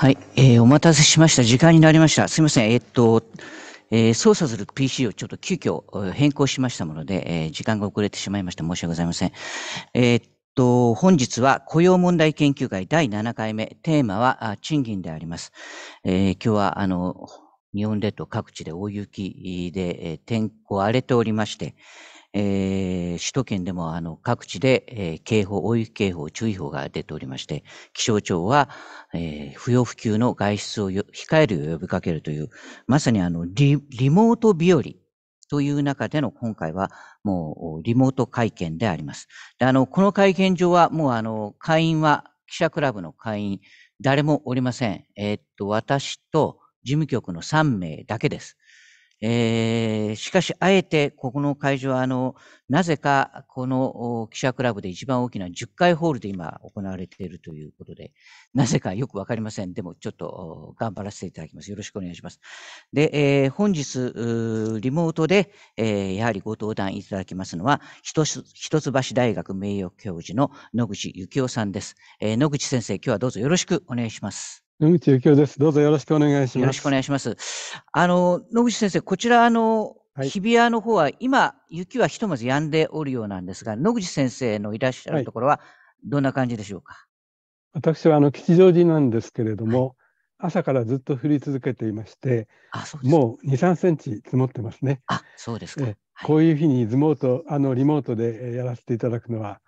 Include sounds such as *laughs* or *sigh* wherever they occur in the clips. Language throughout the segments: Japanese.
はい、えー、お待たせしました。時間になりました。すみません。えー、っと、えー、操作する PC をちょっと急遽変更しましたもので、えー、時間が遅れてしまいました。申し訳ございません。えー、っと、本日は雇用問題研究会第7回目、テーマは賃金であります。えー、今日は、あの、日本列島各地で大雪で、えー、天候荒れておりまして、えー、首都圏でもあの各地で、えー、警報、大雪警報、注意報が出ておりまして、気象庁は、えー、不要不急の外出を控えるよう呼びかけるという、まさにあのリリモート日和という中での今回はもうリモート会見であります。であのこの会見上はもうあの会員は記者クラブの会員誰もおりません。えー、っと私と事務局の3名だけです。えー、しかし、あえて、ここの会場は、あの、なぜか、この記者クラブで一番大きな10回ホールで今行われているということで、なぜかよくわかりません。でも、ちょっと頑張らせていただきます。よろしくお願いします。で、えー、本日、リモートで、えー、やはりご登壇いただきますのは、一橋大学名誉教授の野口幸雄さんです。えー、野口先生、今日はどうぞよろしくお願いします。野口幸雄です。どうぞよろしくお願いします。よろしくお願いします。あの、野口先生、こちら、あの、はい、日比谷の方は、今、雪はひとまず止んでおるようなんですが、野口先生のいらっしゃるところは、どんな感じでしょうか。はい、私は、あの、吉祥寺なんですけれども、はい、朝からずっと降り続けていまして、あそうですもう2、3センチ積もってますね。あそうですか。こういう日に積もうと、あの、リモートでやらせていただくのは、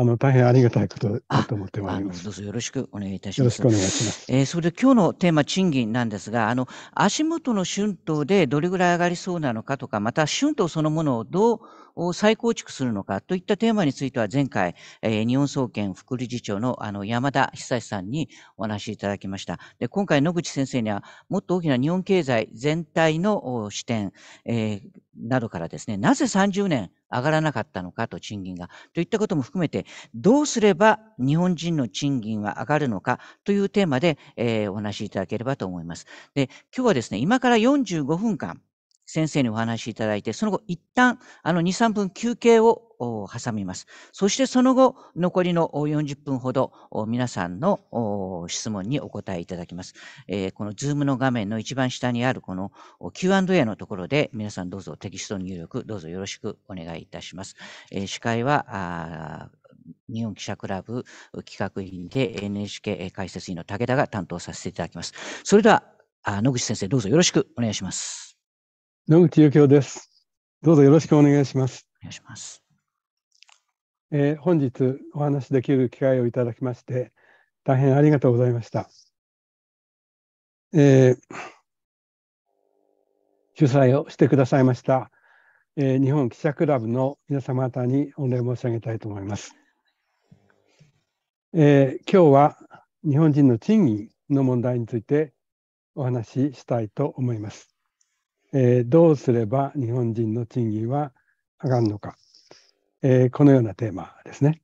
あの、大変ありがたいことだと思ってまいります。どうぞよろしくお願いいたします。よろしくお願いします。えー、それで今日のテーマ、賃金なんですが、あの、足元の春闘でどれぐらい上がりそうなのかとか、また春闘そのものをどうを再構築するのかといったテーマについては前回、えー、日本総研副理事長のあの山田久さんにお話しいただきました。で今回野口先生にはもっと大きな日本経済全体の視点、えー、などからですね、なぜ30年上がらなかったのかと賃金がといったことも含めてどうすれば日本人の賃金は上がるのかというテーマで、えー、お話しいただければと思います。で今日はですね今から45分間先生にお話しいただいて、その後一旦あの2、3分休憩を挟みます。そしてその後、残りの40分ほど皆さんの質問にお答えいただきます。えー、このズームの画面の一番下にあるこの Q&A のところで皆さんどうぞテキスト入力、どうぞよろしくお願いいたします。えー、司会は日本記者クラブ企画委員で NHK 解説委員の武田が担当させていただきます。それでは、野口先生どうぞよろしくお願いします。野口幸雄です。どうぞよろしくお願いします。お願いします。えー、本日お話できる機会をいただきまして、大変ありがとうございました。えー、主催をしてくださいました、えー、日本記者クラブの皆様方に御礼申し上げたいと思います。えー、今日は日本人の賃金の問題についてお話ししたいと思います。えー、どうすれば日本人の賃金は上がるのか、えー、このようなテーマですね。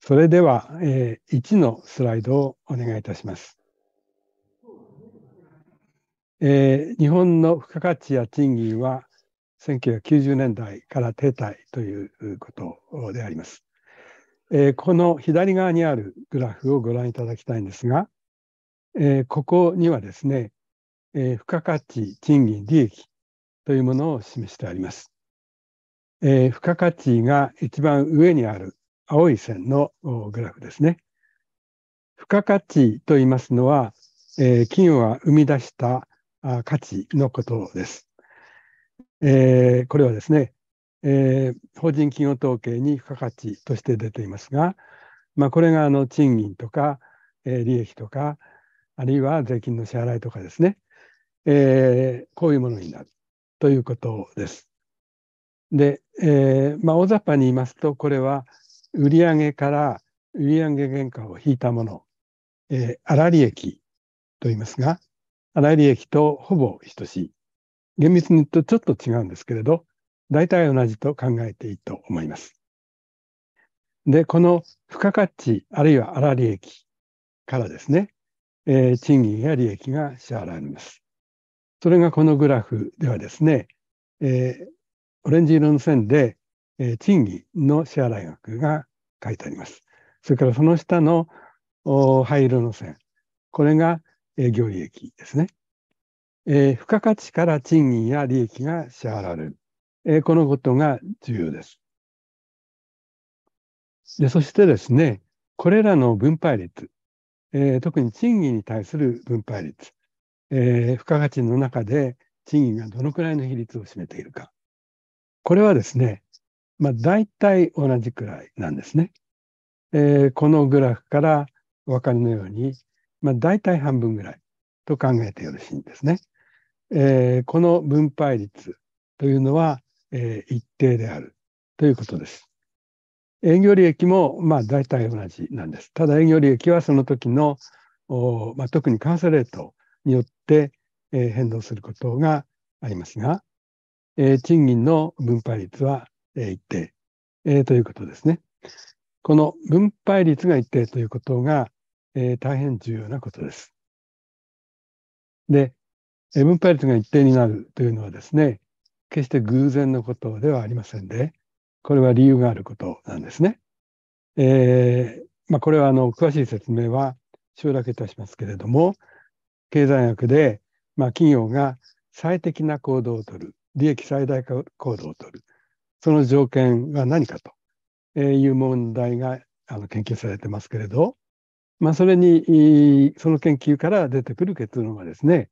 それでは、えー、1のスライドをお願いいたします。えー、日本の付加価値や賃金は1990年代から停滞ということであります。えー、この左側にあるグラフをご覧いただきたいんですが、えー、ここにはですね、えー、付加価値、賃金、利益というものを示してあります。えー、付加価値が一番上にある青い線のグラフですね。付加価値と言いますのは、えー、企業が生み出した価値のことです。えー、これはですね、えー、法人企業統計に付加価値として出ていますが、まあ、これがあの賃金とか、え利益とか、あるいは税金の支払いとかですね、えー、こういうものになるということです。で、えー、まあ、大雑把に言いますとこれは売上から売上原価を引いたもの、えー、粗利益と言いますが粗利益とほぼ等しい厳密に言うとちょっと違うんですけれど大体同じと考えていいと思います。でこの付加価値あるいは粗利益からですね、えー、賃金や利益が支払われます。それがこのグラフではですね、えー、オレンジ色の線で、えー、賃金の支払額が書いてあります。それからその下の灰色の線、これが営業利益ですね。えー、付加価値から賃金や利益が支払われる。えー、このことが重要です。でそしてですね、これらの分配率、えー、特に賃金に対する分配率、えー、付加価値の中で賃金がどのくらいの比率を占めているか。これはですね、まあ、大体同じくらいなんですね。えー、このグラフからお分かりのように、まあ、大体半分ぐらいと考えてよろしいんですね。えー、この分配率というのは、えー、一定であるということです。営業利益も、まあ、大体同じなんです。ただ営業利益はその時の、まあ、特に関数レートによって、え変動することがありますが、えー、賃金の分配率は、え一定、えということですね。この分配率が一定ということが、え大変重要なことです。で、え分配率が一定になるというのはですね、決して偶然のことではありませんで、これは理由があることなんですね。えー、まあ、これはあの詳しい説明は省略いたしますけれども、経済学で、まあ、企業が最適な行動をとる、利益最大化行動をとる、その条件は何かという問題があの研究されてますけれど、まあ、それに、その研究から出てくる結論はですね、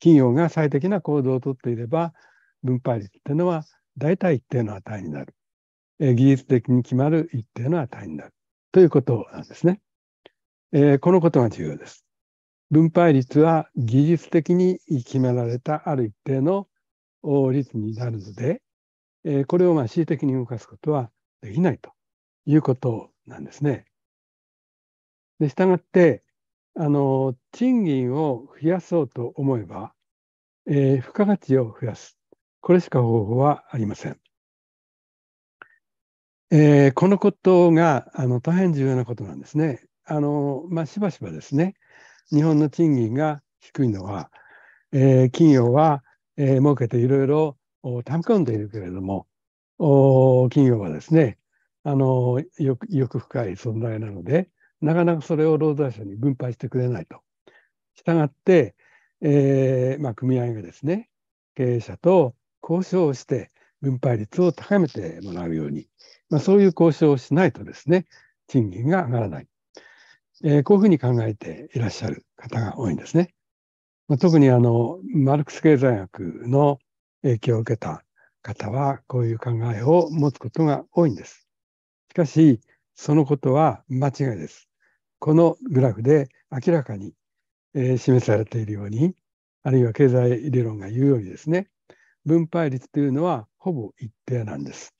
企業が最適な行動をとっていれば、分配率っていうのは大体一定の値になる。技術的に決まる一定の値になる。ということなんですね。えー、このことが重要です。分配率は技術的に決められたある一定の率になるので、えこれをまあ恣意的に動かすことはできないということなんですね。でしたがってあの賃金を増やそうと思えば、えー、付加価値を増やすこれしか方法はありません。えー、このことがあの大変重要なことなんですね。あのまあ、しばしばですね日本の賃金が低いのは、えー、企業は、えー、儲けていろいろため込んでいるけれども、お企業はですね、あのよくよく深い存在なので、なかなかそれを労働者に分配してくれないと。したがって、えーまあ、組合がですね、経営者と交渉をして分配率を高めてもらうように、まあ、そういう交渉をしないとですね、賃金が上がらない。えー、こういうふうに考えていらっしゃる方が多いんですね。まあ、特にあの、マルクス経済学の影響を受けた方は、こういう考えを持つことが多いんです。しかし、そのことは間違いです。このグラフで明らかに、えー、示されているように、あるいは経済理論が言うようにですね、分配率というのはほぼ一定なんです。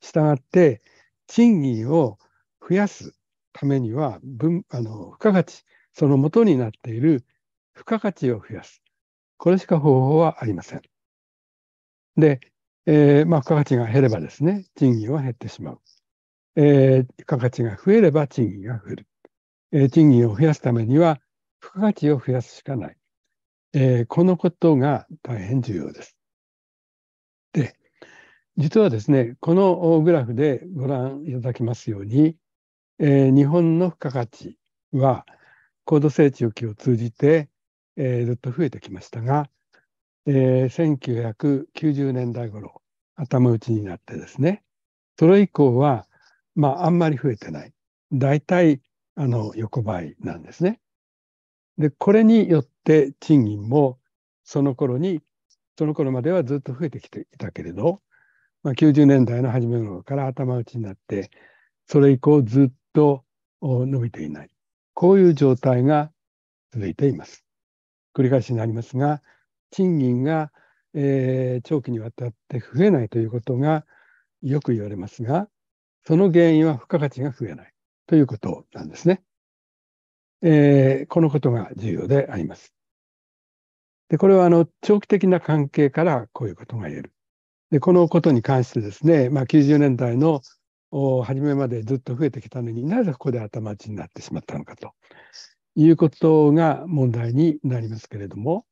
したがって、賃金を増やすためには分あの付加価値その元になっている付加価値を増やすこれしか方法はありません。で、えーまあ、付加価値が減ればですね賃金は減ってしまう。えー、付加価値が増えれば賃金が増える。えー、賃金を増やすためには付加価値を増やすしかない。えー、このことが大変重要です。で、実はですね、このグラフでご覧いただきますように、えー、日本の付加価値は高度成長期を通じて、えー、ずっと増えてきましたが、えー、1990年代頃頭打ちになってですねそれ以降は、まあ、あんまり増えてない大体あの横ばいなんですね。でこれによって賃金もその頃にその頃まではずっと増えてきていたけれど、まあ、90年代の初め頃から頭打ちになってそれ以降ずっと伸びていない。こういう状態が続いています。繰り返しになりますが、賃金が、えー、長期にわたって増えないということがよく言われますが、その原因は付加価値が増えないということなんですね。えー、このことが重要であります。で、これはあの長期的な関係からこういうことが言える。で、このことに関してですね、まあ、90年代の初めまでずっと増えてきたのになぜここで頭打ちになってしまったのかということが問題になりますけれども、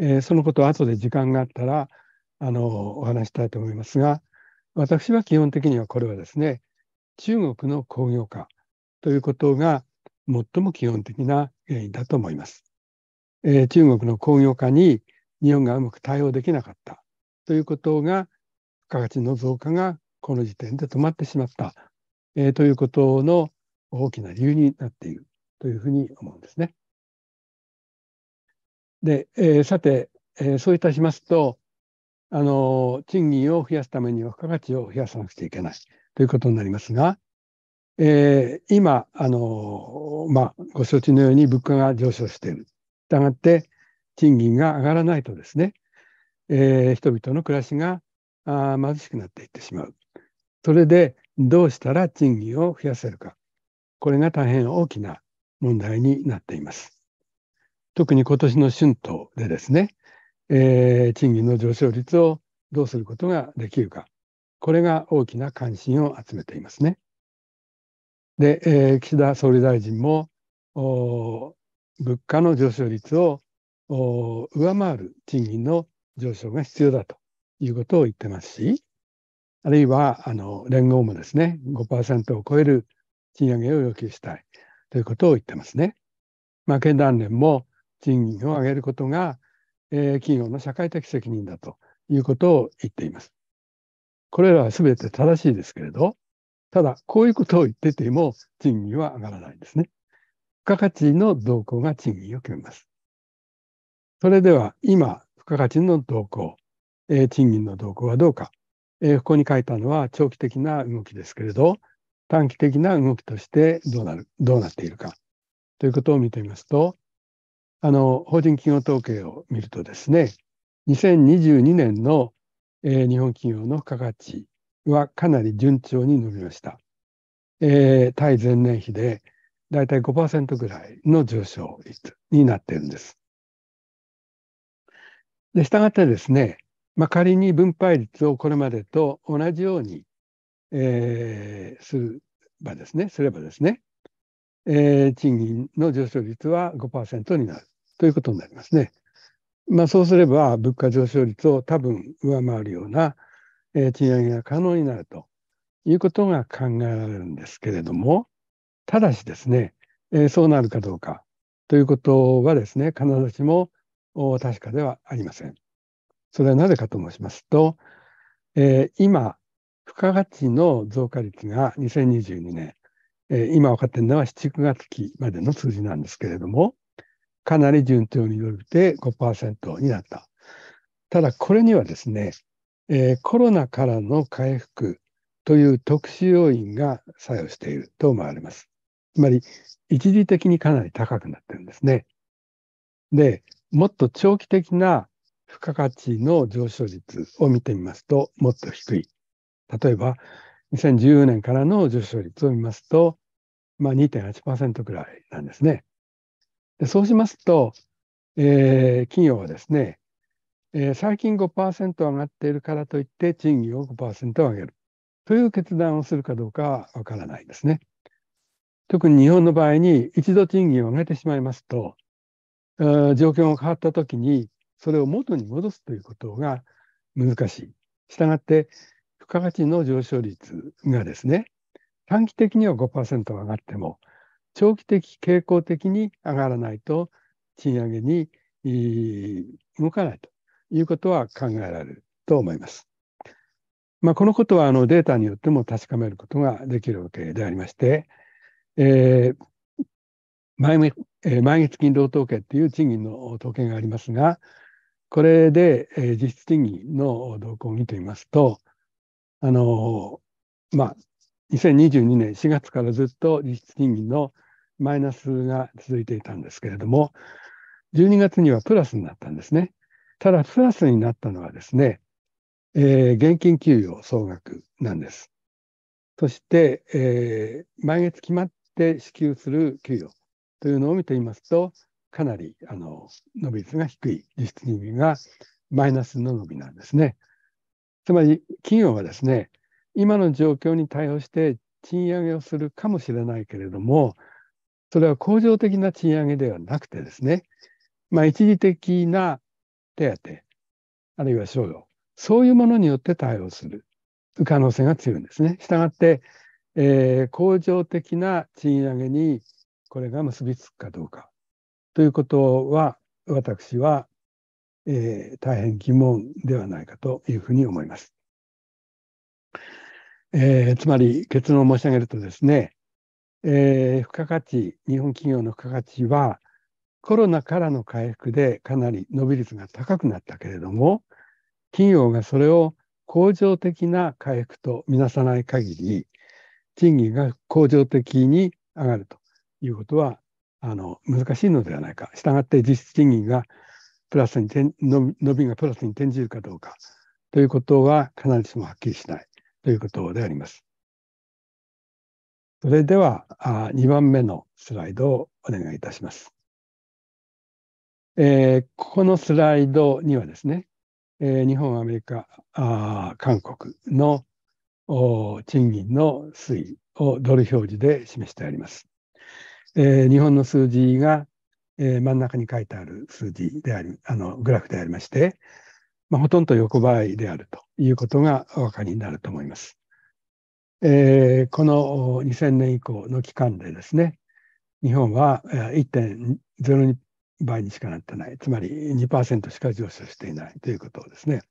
えー、そのことは後で時間があったらあのお話したいと思いますが私は基本的にはこれはですね中国の工業化ということが最も基本的な原因だと思います。えー、中国の工業化に日本がうまく対応できなかったということが付加価値の増加がこの時点で止まってしまった、えー、ということの大きな理由になっているというふうに思うんですね。で、えー、さて、えー、そういたしますと、あの賃金を増やすためには付加価値を増やさなくちゃいけないということになりますが、えー、今あの、まあ、ご承知のように物価が上昇している。したがって賃金が上がらないとですね、えー、人々の暮らしがあ貧しくなっていってしまう。それでどうしたら賃金を増やせるか。これが大変大きな問題になっています。特に今年の春闘でですね、えー、賃金の上昇率をどうすることができるか。これが大きな関心を集めていますね。で、えー、岸田総理大臣も物価の上昇率を上回る賃金の上昇が必要だということを言ってますし、あるいはあの連合もですね、5%を超える賃上げを要求したいということを言ってますね。まあ、経団連も賃金を上げることが、えー、企業の社会的責任だということを言っています。これらは全て正しいですけれど、ただ、こういうことを言ってても賃金は上がらないんですね。付加価値の動向が賃金を決めます。それでは今、付加価値の動向、えー、賃金の動向はどうかえー、ここに書いたのは長期的な動きですけれど、短期的な動きとしてどうなる、どうなっているかということを見てみますと、あの、法人企業統計を見るとですね、2022年の、えー、日本企業の付加価値はかなり順調に伸びました。えー、対前年比でだいたい5%ぐらいの上昇率になっているんです。で、したがってですね、まあ、仮に分配率をこれまでと同じように、えー、すればですね、すればですね、えー、賃金の上昇率は5%になるということになりますね。まあ、そうすれば、物価上昇率を多分上回るような、えー、賃上げが可能になるということが考えられるんですけれども、ただしですね、えー、そうなるかどうかということはですね、必ずしも確かではありません。それはなぜかと申しますと、えー、今、付加価値の増加率が2022年、えー、今分かっているのは7月期までの数字なんですけれども、かなり順調に伸びて5%になった。ただ、これにはですね、えー、コロナからの回復という特殊要因が作用していると思われます。つまり、一時的にかなり高くなってるんですね。で、もっと長期的な付加価値の上昇率を見てみますと、もっと低い。例えば、2014年からの上昇率を見ますと、まあ、2.8%くらいなんですね。でそうしますと、えー、企業はですね、えー、最近5%上がっているからといって賃金を5%上げるという決断をするかどうかはわからないですね。特に日本の場合に一度賃金を上げてしまいますと、状況が変わったときにそれを元に戻すということが難しい。したがって、付加価値の上昇率がですね、短期的には5%上がっても、長期的、傾向的に上がらないと、賃上げに動かないということは考えられると思います。まあ、このことはあのデータによっても確かめることができるわけでありまして、えー、毎月勤労統計っていう賃金の統計がありますが、これで、えー、実質賃金の動向を見てみますと、あのー、まあ、2022年4月からずっと実質賃金のマイナスが続いていたんですけれども、12月にはプラスになったんですね。ただ、プラスになったのはですね、えー、現金給与総額なんです。そして、えー、毎月決まって支給する給与というのを見てみますと、かなりあの伸び率が低い実質金利がマイナスの伸びなんですね。つまり企業はですね、今の状況に対応して賃上げをするかもしれないけれども、それは恒常的な賃上げではなくてですね、まあ、一時的な手当、あるいは賞与、そういうものによって対応する可能性が強いんですね。したがって、えー、恒常的な賃上げにこれが結びつくかどうか。ということは私は、えー、大変疑問ではないかというふうに思います。えー、つまり結論を申し上げるとですね、えー、付加価値日本企業の付加価値はコロナからの回復でかなり伸び率が高くなったけれども企業がそれを恒常的な回復とみなさない限り賃金が恒常的に上がるということはあの難しいのではないか。したがって実質賃金がプラスに伸びがプラスに転じるかどうかということは必ずしもはっきりしないということであります。それではあ2番目のスライドをお願いいたします。えー、ここのスライドにはですね、えー、日本、アメリカ、あ韓国の賃金の推移をドル表示で示してあります。えー、日本の数字が、えー、真ん中に書いてある数字であり、あの、グラフでありまして、まあ、ほとんど横ばいであるということがお分かりになると思います。えー、この2000年以降の期間でですね、日本は1.02倍にしかなってない、つまり2%しか上昇していないということですね。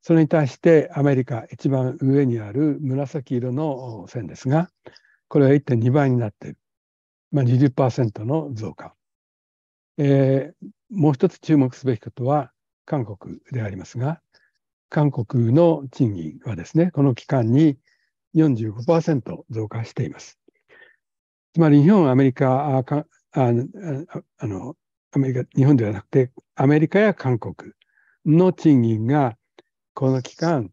それに対してアメリカ、一番上にある紫色の線ですが、これは1.2倍になっている。まあ、20%の増加、えー、もう一つ注目すべきことは韓国でありますが、韓国の賃金はですね、この期間に45%増加しています。つまり日本、アメリカ、あああのアメリカ日本ではなくて、アメリカや韓国の賃金がこの期間、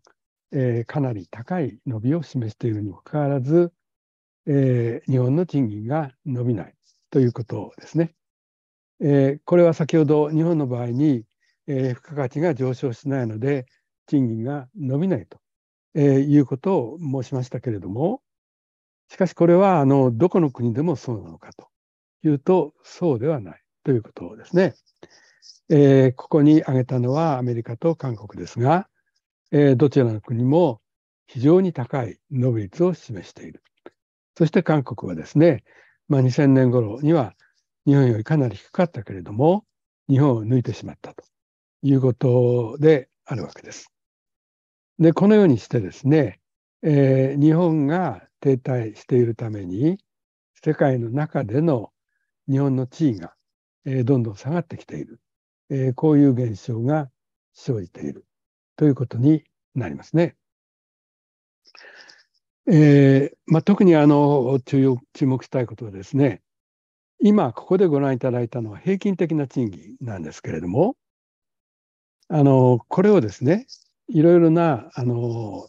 えー、かなり高い伸びを示しているにもかかわらず、えー、日本の賃金が伸びないということですね。えー、これは先ほど日本の場合に、えー、付加価値が上昇しないので賃金が伸びないと、えー、いうことを申しましたけれどもしかしこれはあのどこの国でもそうなのかというとそうではないということですね。えー、ここに挙げたのはアメリカと韓国ですが、えー、どちらの国も非常に高い伸び率を示している。そして韓国はですね、まあ、2000年頃には日本よりかなり低かったけれども、日本を抜いてしまったということであるわけです。で、このようにしてですね、えー、日本が停滞しているために、世界の中での日本の地位が、えー、どんどん下がってきている、えー、こういう現象が生じているということになりますね。えー、まあ、特にあの注目したいことはですね、今、ここでご覧いただいたのは平均的な賃金なんですけれども、あのこれをですね、いろいろなあの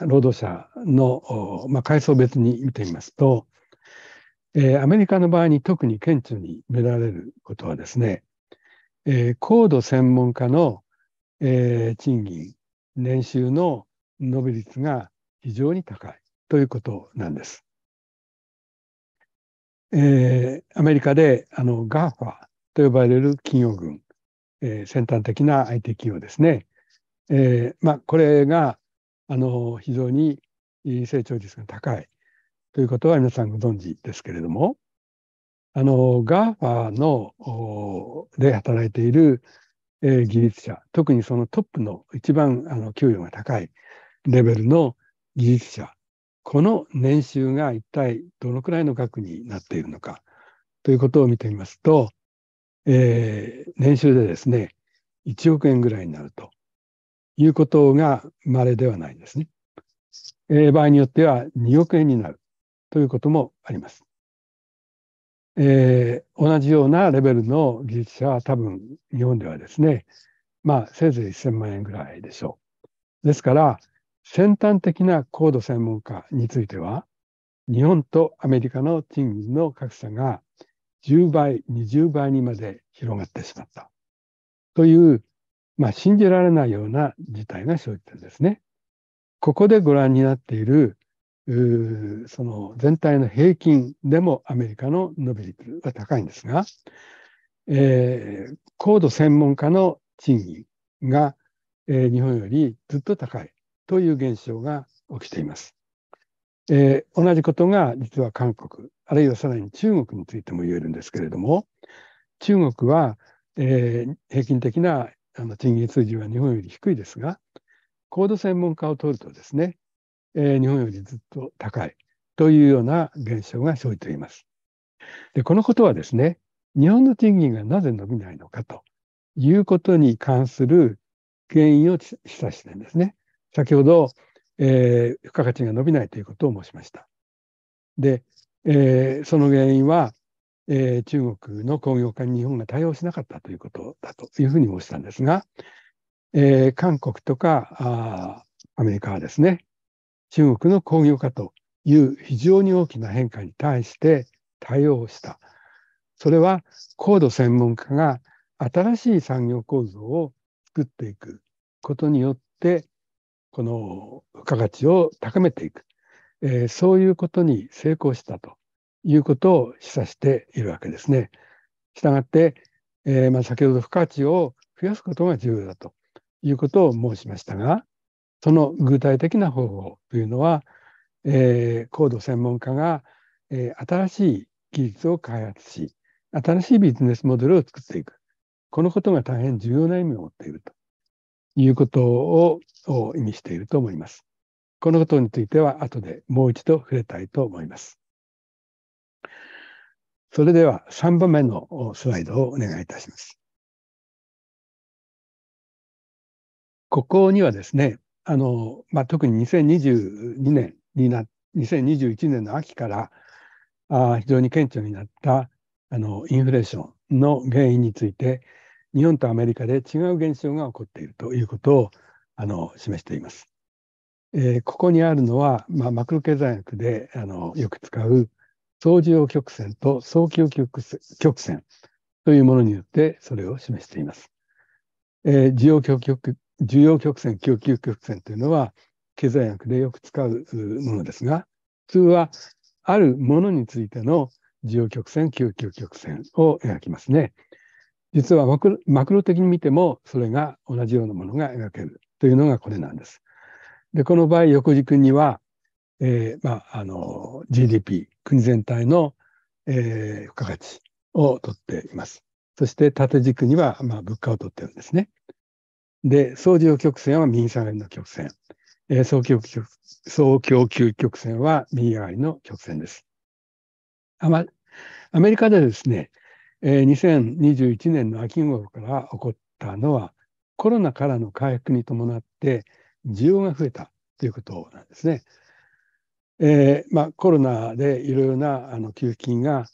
労働者の、まあ、階層別に見てみますと、えー、アメリカの場合に特に顕著に見られることはですね、えー、高度専門家の、えー、賃金、年収の伸び率が非常に高いということなんです。えー、アメリカであの GAFA と呼ばれる企業群、えー、先端的な IT 企業ですね。えーまあ、これがあの非常に成長率が高いということは皆さんご存知ですけれども、あの GAFA ので働いている、えー、技術者、特にそのトップの一番あの給与が高いレベルの技術者、この年収が一体どのくらいの額になっているのかということを見てみますと、えー、年収でですね、1億円ぐらいになるということが稀ではないんですね。えー、場合によっては2億円になるということもあります。えー、同じようなレベルの技術者は多分日本ではですね、まあせいぜい1000万円ぐらいでしょう。ですから、先端的な高度専門家については、日本とアメリカの賃金の格差が10倍、20倍にまで広がってしまった。という、まあ、信じられないような事態が生じたんですね。ここでご覧になっている、その全体の平均でもアメリカの伸び率は高いんですが、えー、高度専門家の賃金が、えー、日本よりずっと高い。という現象が起きています。えー、同じことが実は韓国、あるいはさらに中国についても言えるんですけれども、中国は、えー、平均的なあの賃金数字は日本より低いですが、高度専門家を取るとですね、えー、日本よりずっと高いというような現象が生じています。でこのことはですね、日本の賃金がなぜ伸びないのかということに関する原因を示唆してるんですね。先ほど、えー、付加価値が伸びないということを申しました。で、えー、その原因は、えー、中国の工業化に日本が対応しなかったということだというふうに申したんですが、えー、韓国とかアメリカはですね、中国の工業化という非常に大きな変化に対して対応した。それは高度専門家が新しい産業構造を作っていくことによって、この付加価値を高めていく、えー、そういうことに成功したということを示唆しているわけですね。したがって、えー、まあ、先ほど付加価値を増やすことが重要だということを申しましたがその具体的な方法というのは、えー、高度専門家が、えー、新しい技術を開発し新しいビジネスモデルを作っていくこのことが大変重要な意味を持っているということを意味していると思います。このことについては後でもう一度触れたいと思います。それでは3番目のスライドをお願いいたします。ここにはですね、あの、まあ、特に2022年にな、2021年の秋から、あ非常に顕著になったあのインフレーションの原因について、日本とアメリカで違う現象が起こっているということをあの示しています。えー、ここにあるのは、まあ、マクロ経済学であのよく使う相要曲線と早急曲線というものによってそれを示しています。えー、需要曲曲需要曲線、供給曲線というのは経済学でよく使うものですが、普通はあるものについての需要曲線、供給曲線を描きますね。実はマクロ的に見てもそれが同じようなものが描けるというのがこれなんです。で、この場合横軸には、えー、まあ、あの GDP 国全体の、えー、付加価値をとっています。そして縦軸には、まあ、物価をとっているんですね。で、総需要曲線は右下がりの曲線。えー、総供総供給曲線は右上がりの曲線です。アメリカでですね、えー、2021年の秋頃から起こったのは、コロナからの回復に伴って需要が増えたということなんですね。えー、まあ、コロナでいろいろなあの給付金が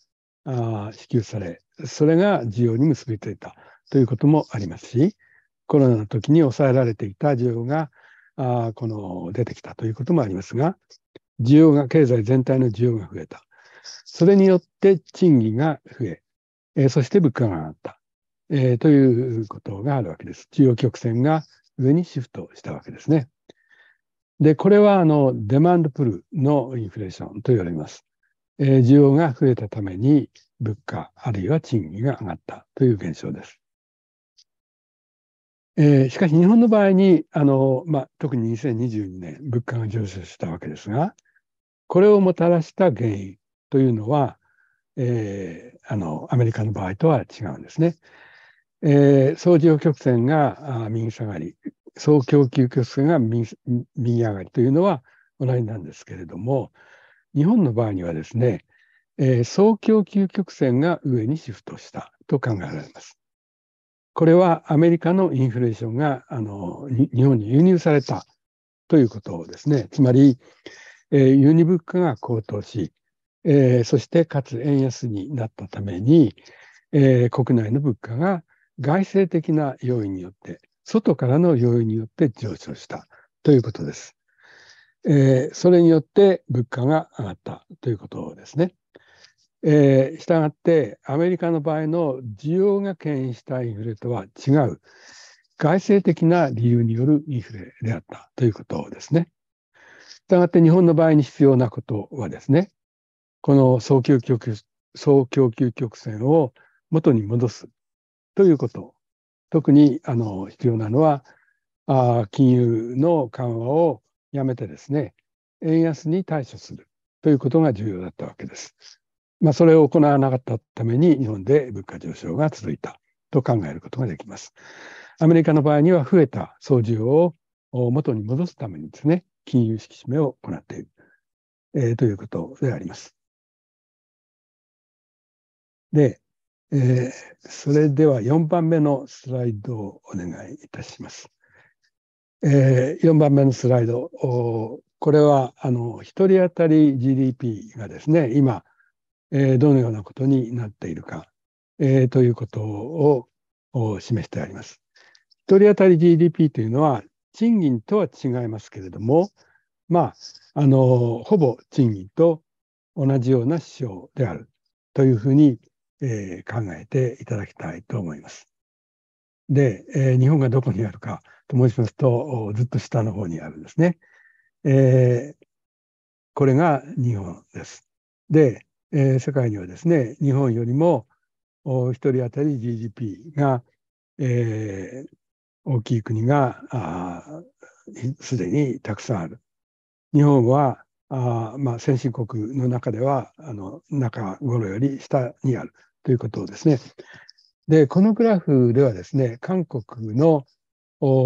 あ支給され、それが需要に結びついたということもありますし、コロナの時に抑えられていた需要があこの出てきたということもありますが、需要が経済全体の需要が増えた。それによって賃金が増え、えー、そして物価が上がった、えー、ということがあるわけです。中央曲線が上にシフトしたわけですね。で、これはあのデマンドプルのインフレーションと言われます。えー、需要が増えたために物価あるいは賃金が上がったという現象です。えー、しかし日本の場合にあの、まあ、特に2022年物価が上昇したわけですがこれをもたらした原因というのはえー、あのアメリカの場合とは違うんですね。えー、総需要曲線が右下がり、総供給曲線が右右上がりというのは同じなんですけれども、日本の場合にはですね、えー、総供給曲線が上にシフトしたと考えられます。これはアメリカのインフレーションがあの日本に輸入されたということですね。つまり、えー、輸入物価が高騰し、えー、そしてかつ円安になったために、えー、国内の物価が外政的な要因によって、外からの要因によって上昇したということです。えー、それによって物価が上がったということですね。えー、したがってアメリカの場合の需要が牽引したインフレとは違う外政的な理由によるインフレであったということですね。したがって日本の場合に必要なことはですねこの総供給総供給曲線を元に戻すということ。特にあの必要なのはあ、金融の緩和をやめてですね、円安に対処するということが重要だったわけです。まあ、それを行わなかったために日本で物価上昇が続いたと考えることができます。アメリカの場合には増えた総需要を元に戻すためにですね、金融引き締めを行っている、えー、ということであります。で、えー、それでは4番目のスライドをお願いいたします。えー、4番目のスライド。これは、あの、1人当たり GDP がですね、今、えー、どのようなことになっているか、えー、ということを示してあります。1人当たり GDP というのは、賃金とは違いますけれども、まあ、あの、ほぼ賃金と同じような指標であるというふうにえー、考えていただきたいと思います。で、えー、日本がどこにあるかと申しますと、ずっと下の方にあるんですね。えー、これが日本です。で、えー、世界にはですね、日本よりも1人当たり GDP が、えー、大きい国がすでにたくさんある。日本はあまあ、先進国の中ではあの中頃より下にあるということですね。で、このグラフではですね、韓国の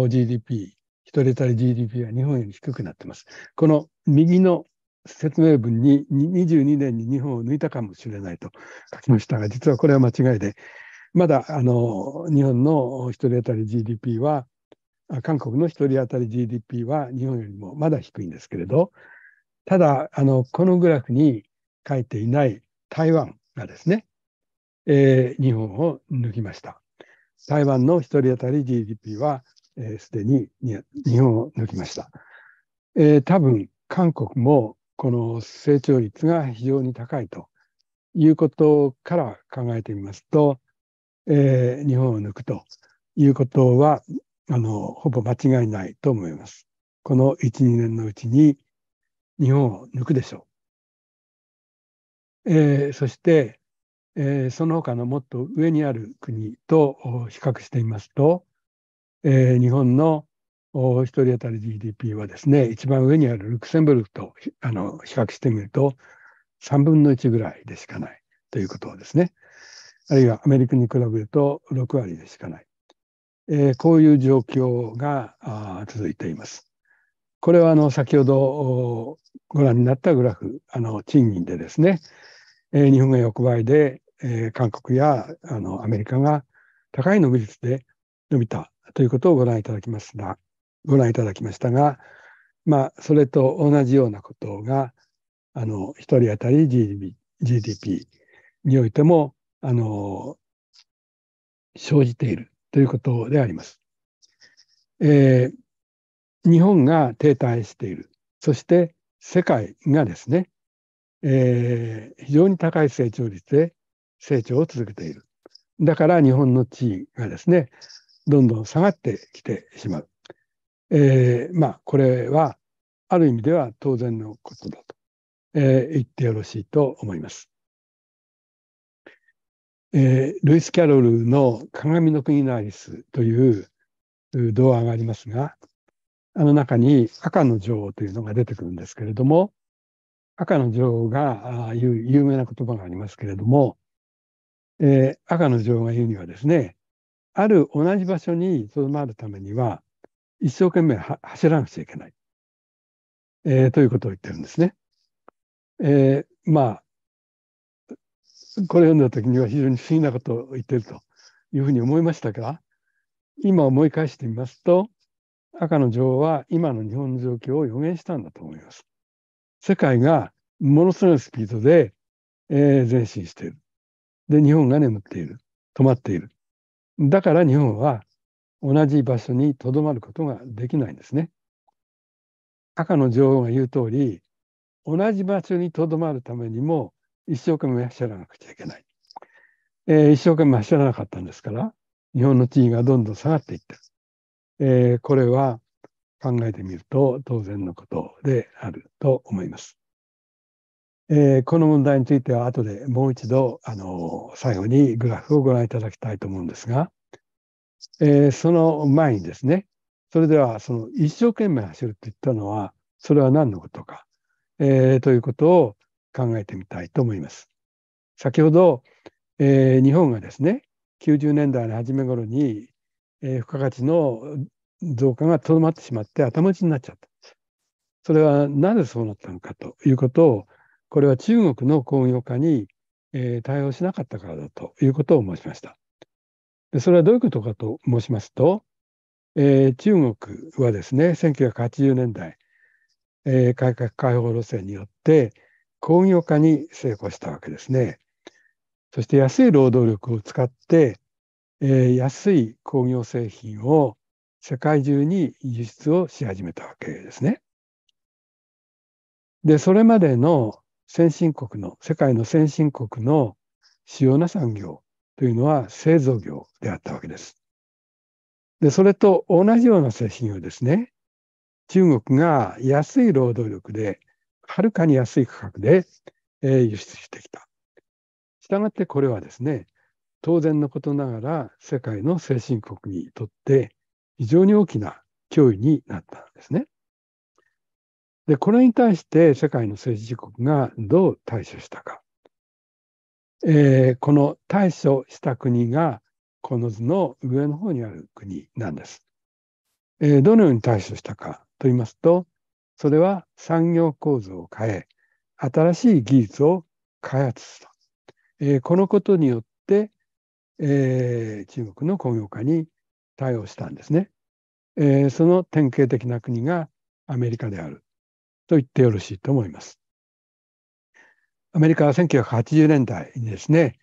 GDP、一人当たり GDP は日本より低くなってます。この右の説明文に22年に日本を抜いたかもしれないと書きましたが、実はこれは間違いで、まだあの日本の一人当たり GDP は、韓国の一人当たり GDP は日本よりもまだ低いんですけれど、ただあの、このグラフに書いていない台湾がですね、えー、日本を抜きました。台湾の1人当たり GDP はすで、えー、に日本を抜きました。えー、多分韓国もこの成長率が非常に高いということから考えてみますと、えー、日本を抜くということはあのほぼ間違いないと思います。この1、2年のうちに日本を抜くでしょう。えー、そして、えー、その他のもっと上にある国と比較してみますと、えー、日本の1人当たり GDP はですね、一番上にあるルクセンブルクとあの比較してみると、3分の1ぐらいでしかないということですね。あるいはアメリカに比べると6割でしかない。えー、こういう状況が続いています。これはあの先ほどご覧になったグラフ、あの賃金でですね、えー、日本が横ばいで、えー、韓国やあのアメリカが高い伸び率で伸びたということをご覧いただきますが、ご覧いただきましたが、まあ、それと同じようなことが、あの、一人当たり GDP, GDP においても、あの、生じているということであります。えー、日本が停滞している。そして世界がですね、えー、非常に高い成長率で成長を続けている。だから日本の地位がですね、どんどん下がってきてしまう。えー、まあ、これはある意味では当然のことだと、えー、言ってよろしいと思います。えー、ルイス・キャロルの「鏡の国のアリス」という童話がありますが、あの中に赤の女王というのが出てくるんですけれども、赤の女王が言う有名な言葉がありますけれども、えー、赤の女王が言うにはですね、ある同じ場所にとどまるためには、一生懸命走らなくちゃいけない、えー、ということを言ってるんですね。えー、まあ、これ読んだ時には非常に不思議なことを言ってるというふうに思いましたが、今思い返してみますと、赤の女王は今の日本の状況を予言したんだと思います。世界がものすごいスピードで、えー、前進している。で、日本が眠っている。止まっている。だから日本は同じ場所にとどまることができないんですね。赤の女王が言う通り、同じ場所にとどまるためにも一生懸命走らなくちゃいけない。えー、一生懸命走らなかったんですから、日本の地位がどんどん下がっていってる。えー、これは考えてみると当然のことであると思います。えー、この問題については後でもう一度、あの最後にグラフをご覧いただきたいと思うんですが、えー、その前にですねそれではその一生懸命走ると言ったのはそれは何のことか、えー、ということを考えてみたいと思います。先ほど、え日本がですね90年代の初め頃にえー、付加価値の増加がとどまってしまって頭打ちになっちゃったんです。それはなぜそうなったのかということを、これは中国の工業化に、えー、対応しなかったからだということを申しました。でそれはどういうことかと申しますと、えー、中国はですね、1980年代、えー、改革開放路線によって工業化に成功したわけですね。そして安い労働力を使ってえ安い工業製品を世界中に輸出をし始めたわけですね。で、それまでの先進国の、世界の先進国の主要な産業というのは製造業であったわけです。で、それと同じような製品をですね、中国が安い労働力で、はるかに安い価格で、え輸出してきた。したがってこれはですね、当然のことながら世界の先進国にとって非常に大きな脅威になったんですね。で、これに対して世界の政治国がどう対処したか。えー、この対処した国がこの図の上の方にある国なんです。えー、どのように対処したかと言いますと、それは産業構造を変え、新しい技術を開発すると。えー、このことによってえー、中国の工業化に対応したんですね、えー、その典型的な国がアメリカであると言ってよろしいと思います。アメリカは1980年代にですね、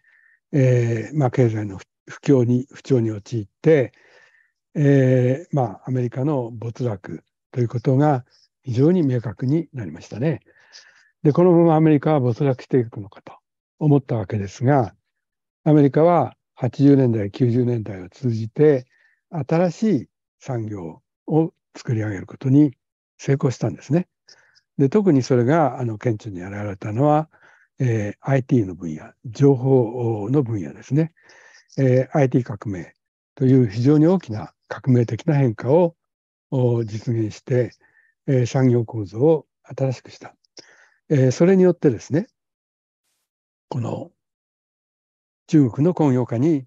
えーまあ、経済の不況に不調に陥って、えーまあ、アメリカの没落ということが非常に明確になりましたね。でこのままアメリカは没落していくのかと思ったわけですがアメリカは80年代、90年代を通じて、新しい産業を作り上げることに成功したんですね。で特にそれがあの顕著に現れたのは、えー、IT の分野、情報の分野ですね、えー、IT 革命という非常に大きな革命的な変化を実現して、えー、産業構造を新しくした。えー、それによってですね、この中国の工業化に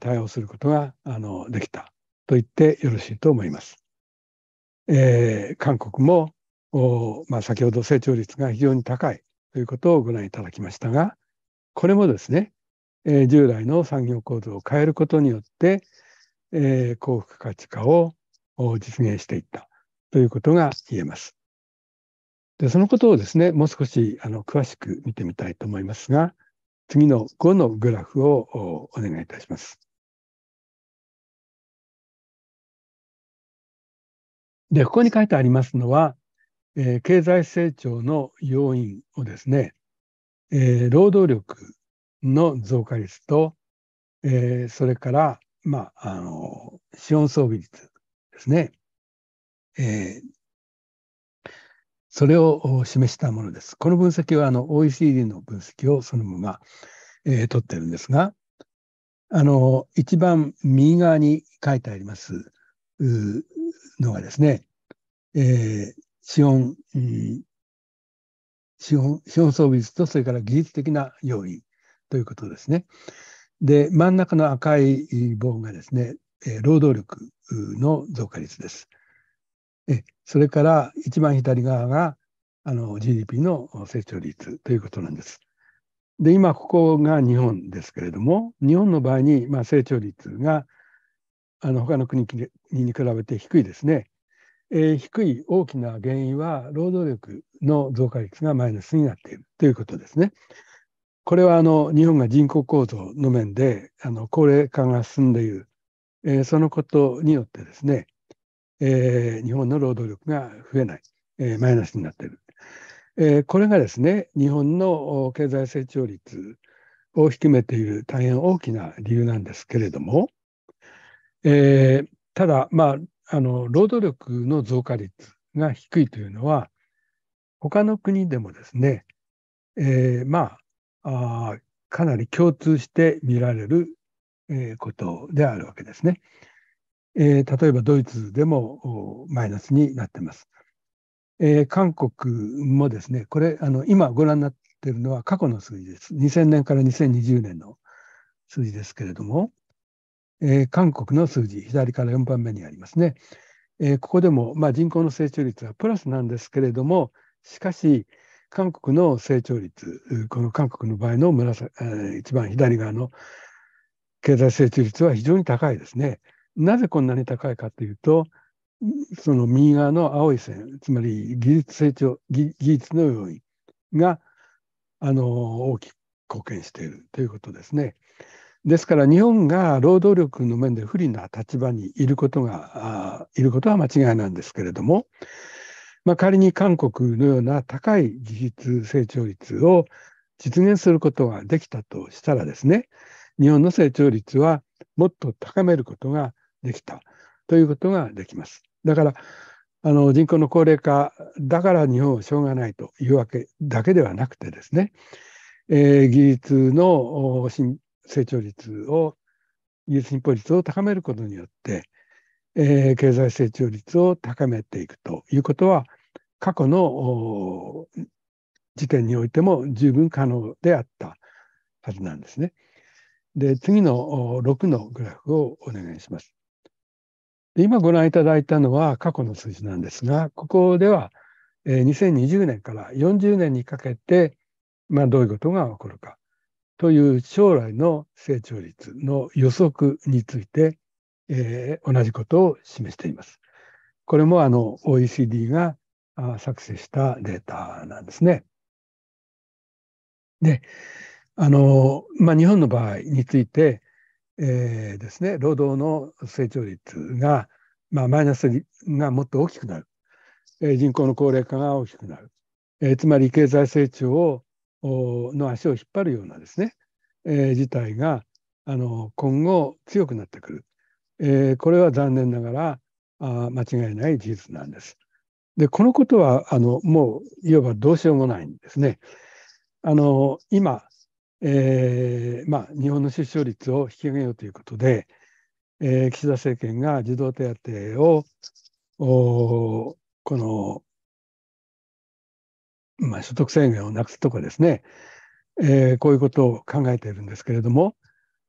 対応することがあのできたと言ってよろしいと思います。えー、韓国も、まあ、先ほど成長率が非常に高いということをご覧いただきましたが、これもですね、えー、従来の産業構造を変えることによって、えー、幸福価値化を実現していったということが言えます。でそのことをですね、もう少しあの詳しく見てみたいと思いますが、次の5のグラフをお願いいたします。で、ここに書いてありますのは、えー、経済成長の要因をですね、えー、労働力の増加率と、えー、それから、まあ、あの資本装備率ですね、えー、それを示したものです。この分析はあの OECD の分析をそのまま、えー、取ってるんですが、あの、一番右側に書いてありますのがですね、えー、資本、資本、資本装備率と、それから技術的な要因ということですね。で、真ん中の赤い棒がですね、労働力の増加率です。えそれから一番左側があの GDP の成長率ということなんです。で今ここが日本ですけれども日本の場合に、まあ、成長率があの他の国に比べて低いですね、えー、低い大きな原因は労働力の増加率がマイナスになっているということですね。これはあの日本が人口構造の面であの高齢化が進んでいる、えー、そのことによってですねえー、日本の労働力が増えない、えー、マイナスになっている、えー、これがですね日本の経済成長率を低めている大変大きな理由なんですけれども、えー、ただ、まあ、あの労働力の増加率が低いというのは他の国でもですね、えー、まああかなり共通して見られることであるわけですね。えー、例えばドイツでもマイナスになってます。えー、韓国もですね、これあの、今ご覧になっているのは過去の数字です。2000年から2020年の数字ですけれども、えー、韓国の数字、左から4番目にありますね。えー、ここでも、まあ、人口の成長率はプラスなんですけれども、しかし、韓国の成長率、この韓国の場合の紫、えー、一番左側の経済成長率は非常に高いですね。なぜこんなに高いかというと、その右側の青い線、つまり技術成長、技術の要因があの大きく貢献しているということですね。ですから日本が労働力の面で不利な立場にいることがいることは間違いなんですけれども、まあ、仮に韓国のような高い技術成長率を実現することができたとしたらですね日本の成長率はもっと高めることができたということができます。だからあの人口の高齢化だから日本はしょうがないというわけだけではなくてですね、えー、技術の成長率を技術進歩率を高めることによって、えー、経済成長率を高めていくということは過去の時点においても十分可能であったはずなんですね。で次の6のグラフをお願いします。今ご覧いただいたのは過去の数字なんですが、ここでは2020年から40年にかけて、まあ、どういうことが起こるかという将来の成長率の予測について、えー、同じことを示しています。これもあの OECD が作成したデータなんですね。で、あの、まあ、日本の場合について、えー、ですね労働の成長率が、まあ、マイナスがもっと大きくなる、えー、人口の高齢化が大きくなる、えー、つまり経済成長をの足を引っ張るようなですね、えー、事態があの今後強くなってくる、えー、これは残念ながらあ間違いない事実なんです。でこのことはあのもういわばどうしようもないんですね。あの今えー、まあ、日本の出生率を引き上げようということで、えー、岸田政権が児童手当をこの、まあ、所得制限をなくすとかですね、えー、こういうことを考えているんですけれども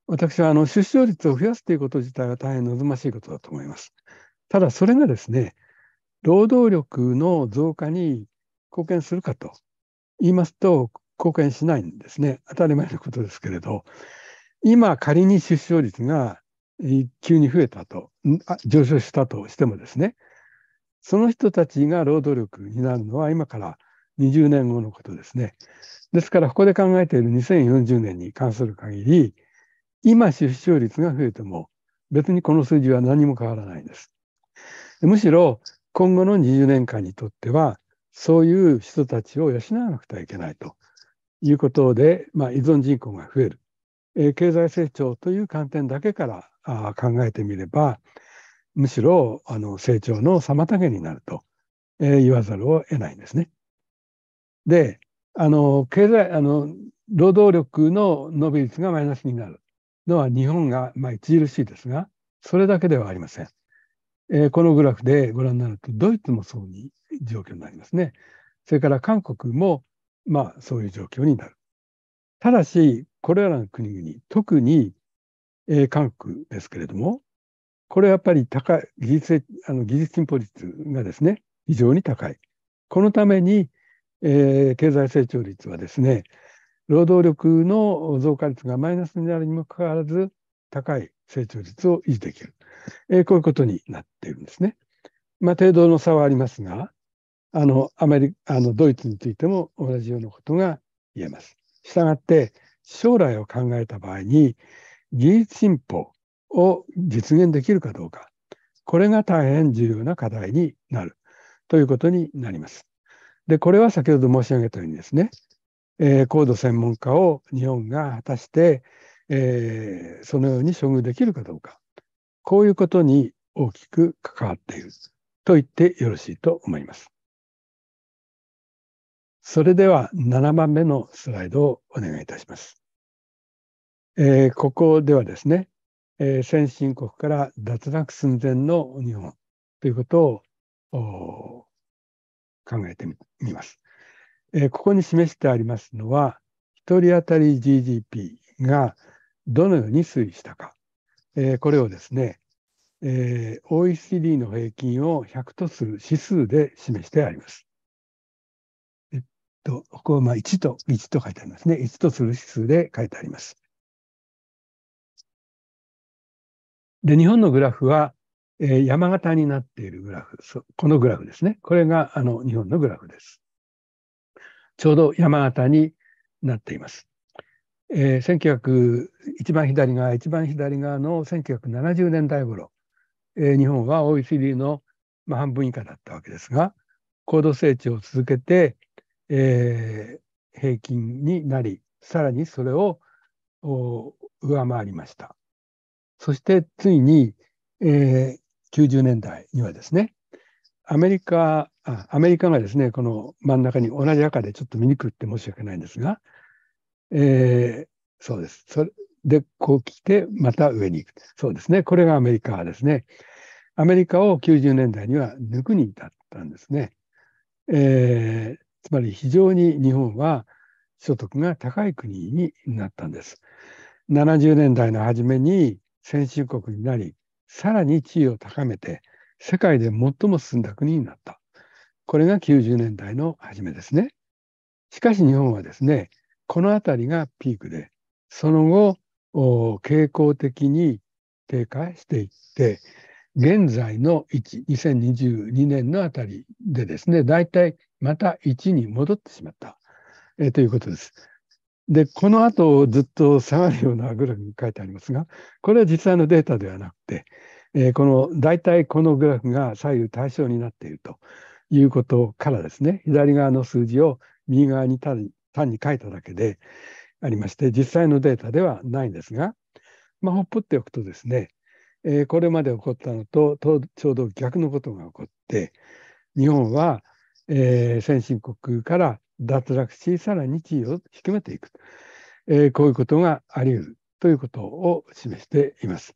私はあの出生率を増やすということ自体は大変望ましいことだと思います。ただそれがですね労働力の増加に貢献するかと言いますと貢献しないんですね。当たり前のことですけれど、今仮に出生率が急に増えたと、上昇したとしてもですね、その人たちが労働力になるのは今から20年後のことですね。ですから、ここで考えている2040年に関する限り、今出生率が増えても、別にこの数字は何も変わらないんです。むしろ、今後の20年間にとっては、そういう人たちを養わなくてはいけないということで、まあ、依存人口が増える、えー、経済成長という観点だけからあ考えてみれば、むしろあの成長の妨げになると、えー、言わざるを得ないんですね。で、あの経済あの労働力の伸び率がマイナスになるのは日本が、まあ、著しいですが、それだけではありません。えー、このグラフでご覧になると、ドイツもそういう状況になりますね。それから韓国もまあ、そういう状況になる。ただし、これらの国々、特に、えー、韓国ですけれども、これはやっぱり高い技術あの技術進歩率がですね、非常に高い。このために、えー、経済成長率はですね、労働力の増加率がマイナスになるにもかかわらず、高い成長率を維持できる。えー、こういうことになっているんですね。まあ、程度の差はありますが、あの、アメリカ、あの、ドイツについても同じようなことが言えます。したがって、将来を考えた場合に、技術進歩を実現できるかどうか、これが大変重要な課題になるということになります。で、これは先ほど申し上げたようにですね、えー、高度専門家を日本が果たして、えー、そのように処遇できるかどうか、こういうことに大きく関わっていると言ってよろしいと思います。それでは7番目のスライドをお願いいたします。えー、ここではですね、えー、先進国から脱落寸前の日本ということを考えてみます、えー、ここに示してありますのは、1人当たり GDP がどのように推移したか、えこれをですね、え OECD の平均を100とする指数で示してあります。と、ここはまあ1と、1と書いてありますね。1とする指数で書いてあります。で、日本のグラフは、えー、山形になっているグラフそ、このグラフですね。これがあの日本のグラフです。ちょうど山形になっています。えー、1900一番左側一番左側の1970年代頃、えー、日本は OECD の、まあ、半分以下だったわけですが高度成長を続けてえー、平均になり、さらにそれを上回りました。そしてついに、えー、90年代にはですね、アメリカ、アメリカがですね、この真ん中に同じ赤でちょっと見にくくって申し訳ないんですが、えー、そうです。それで、こう来て、また上に行く。そうですね。これがアメリカですね。アメリカを90年代には抜くに至ったんですね。えー、つまり非常に日本は所得が高い国になったんです。70年代の初めに先進国になり、さらに地位を高めて、世界で最も進んだ国になった。これが90年代の初めですね。しかし日本はですね、この辺りがピークで、その後、傾向的に低下していって、現在の位置、2022年のあたりでですね、だいたいまた1に戻ってしまった、えー、ということです。で、この後ずっと下がるようなグラフに書いてありますが、これは実際のデータではなくて、えー、この大体このグラフが左右対称になっているということからですね、左側の数字を右側に単に書いただけでありまして、実際のデータではないんですが、まあ、ほっぽっておくとですね、えー、これまで起こったのととちょうど逆のことが起こって、日本はえー、先進国から脱落し、さらに地位を低めていく、えー、こういうことがあり得るということを示しています。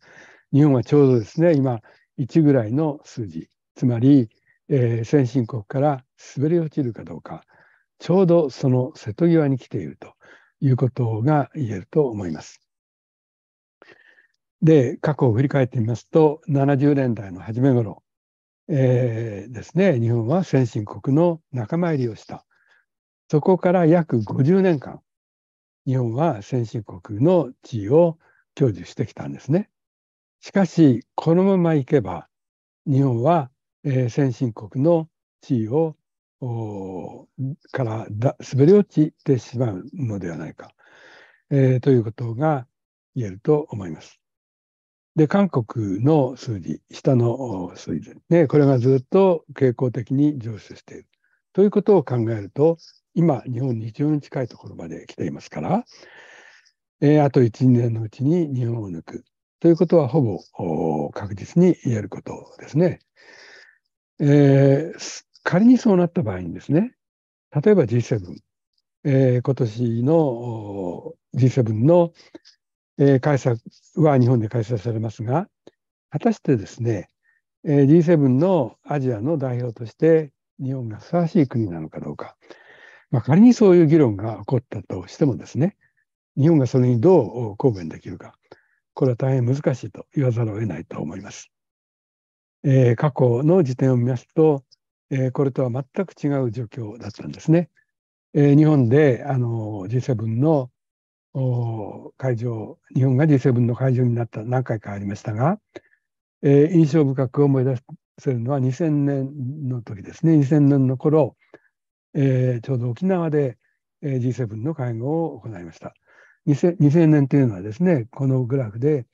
日本はちょうどですね、今、1ぐらいの数字、つまり、えー、先進国から滑り落ちるかどうか、ちょうどその瀬戸際に来ているということが言えると思います。で、過去を振り返ってみますと、70年代の初め頃、えー、ですね、日本は先進国の仲間入りをした。そこから約50年間、日本は先進国の地位を享受してきたんですね。しかし、このままいけば、日本は、えー、先進国の地位をからだ滑り落ちてしまうのではないか、えー、ということが言えると思います。で、韓国の数字、下の水準、ね、これがずっと傾向的に上昇している。ということを考えると、今、日本に非常に近いところまで来ていますから、えー、あと1、2年のうちに日本を抜くということは、ほぼ確実に言えることですね。えー、仮にそうなった場合にですね、例えば G7、えー、今年の G7 のえー、開催は日本で開催されますが、果たしてですね、えー、G7 のアジアの代表として日本がふさわしい国なのかどうか、まあ、仮にそういう議論が起こったとしてもですね、日本がそれにどう抗弁できるか、これは大変難しいと言わざるを得ないと思います。えー、過去の時点を見ますと、えー、これとは全く違う状況だったんですね。えー、日本であの G7 の会場、日本が G7 の会場になった何回かありましたが、えー、印象深く思い出せるのは2000年の時ですね、2000年の頃、えー、ちょうど沖縄で、えー、G7 の会合を行いました。2000, 2000年というのはですね、このグラフで、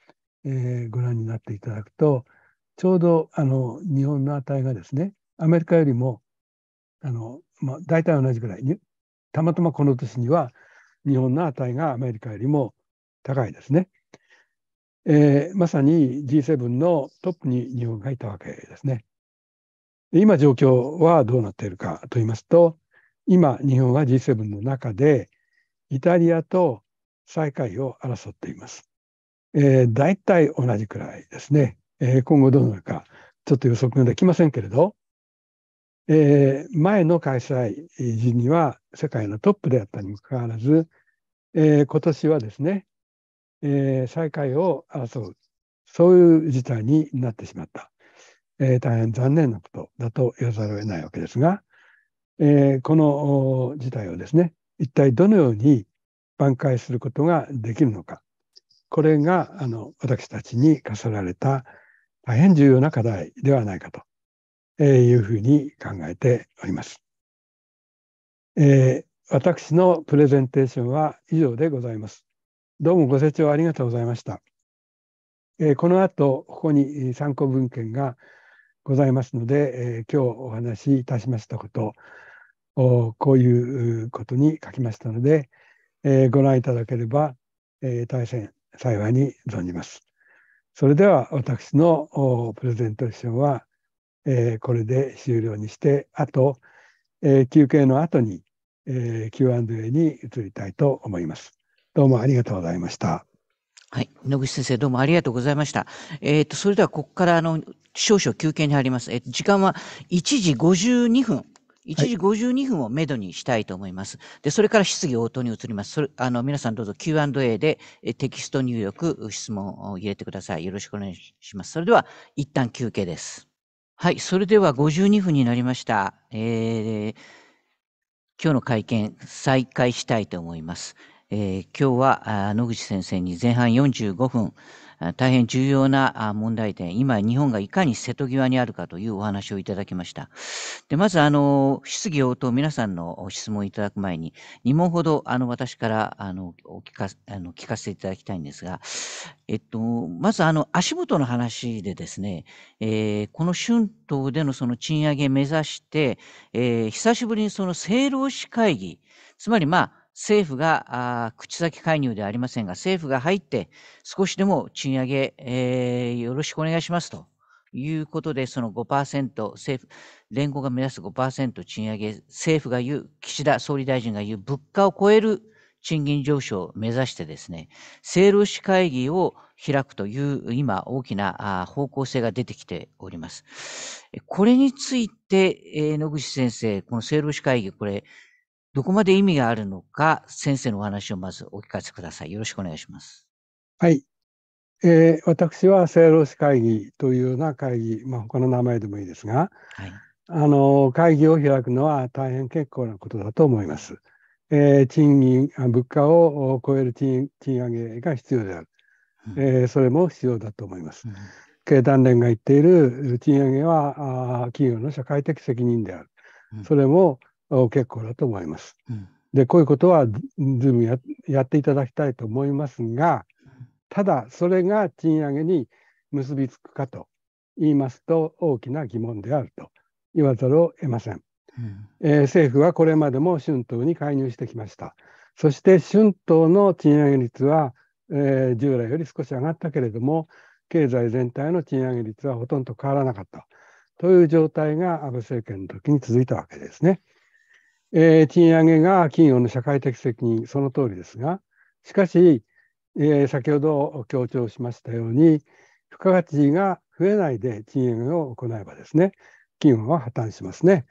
えー、ご覧になっていただくと、ちょうどあの日本の値がですね、アメリカよりもあの、まあ、大体同じぐらいに、たまたまこの年には日本の値がアメリカよりも高いですね。えー、まさに G7 のトップに日本がいたわけですね。今状況はどうなっているかと言いますと、今日本は G7 の中でイタリアと最下位を争っています。えー、大体同じくらいですね、えー、今後どうなるかちょっと予測ができませんけれど、えー、前の開催時には世界のトップであったにもかかわらず、えー、今年はですね、えー、最下位を争う、そういう事態になってしまった。えー、大変残念なことだと言わざるを得ないわけですが、えー、この事態をですね、一体どのように挽回することができるのか、これがあの私たちに課せられた大変重要な課題ではないかというふうに考えております。えー、私のプレゼンテーションは以上でございます。どうもご清聴ありがとうございました。えー、この後、ここに参考文献がございますので、えー、今日お話しいたしましたことを、こういうことに書きましたので、えー、ご覧いただければ、えー、大変幸いに存じます。それでは私のプレゼンテーションはえー、これで終了にして、あと、えー、休憩の後に、えー、Q&A に移りたいと思います。どうもありがとうございました。はい、野口先生どうもありがとうございました。えっ、ー、とそれではここからあの少々休憩に入ります。えー、時間は1時52分。1時52分をめどにしたいと思います。はい、で、それから質疑応答に移ります。それあの皆さんどうぞ Q&A でテキスト入力、質問を入れてください。よろしくお願いします。それでは、一旦休憩です。はい、それでは52分になりました。えー、今日の会見、再開したいと思います。えー、今日は野口先生に前半45分、大変重要な問題点、今日本がいかに瀬戸際にあるかというお話をいただきました。で、まずあの、質疑応答皆さんの質問いただく前に、2問ほどあの、私からあの、お聞かあの聞かせていただきたいんですが、えっと、まずあの、足元の話でですね、えー、この春闘でのその賃上げ目指して、えー、久しぶりにその政労使会議、つまりまあ、政府が口先介入ではありませんが政府が入って少しでも賃上げ、えー、よろしくお願いしますということでその5%政府連合が目指す5%賃上げ政府が言う岸田総理大臣が言う物価を超える賃金上昇を目指してですね政労使会議を開くという今大きな方向性が出てきております。これについて、野口先生、この政労使会議、これどこまで意味があるのか、先生のお話をまずお聞かせください。よろしくお願いします。はい。えー、私は政労使会議というような会議、まあ、他の名前でもいいですが、はい、あの会議を開くのは大変結構なことだと思います。えー、賃金、物価を超える賃上げが必要である、うん、えー、それも必要だと思います。うん、経団連が言っている賃上げはあ企業の社会的責任である、うん、それも結構だと思います。でこういうことは z o o ややっていただきたいと思いますがただそれが賃上げに結びつくかと言いますと大きな疑問であると言わざるを得ません。うん、えー、政府はこれまでも春闘に介入してきました。そして春闘の賃上げ率は、えー、従来より少し上がったけれども、経済全体の賃上げ率はほとんど変わらなかったという状態が安倍政権の時に続いたわけですね。えー、賃上げが企業の社会的責任、その通りですが、しかし、えー、先ほど強調しましたように、付加価値が増えないで賃上げを行えばですね、企業は破綻しますね。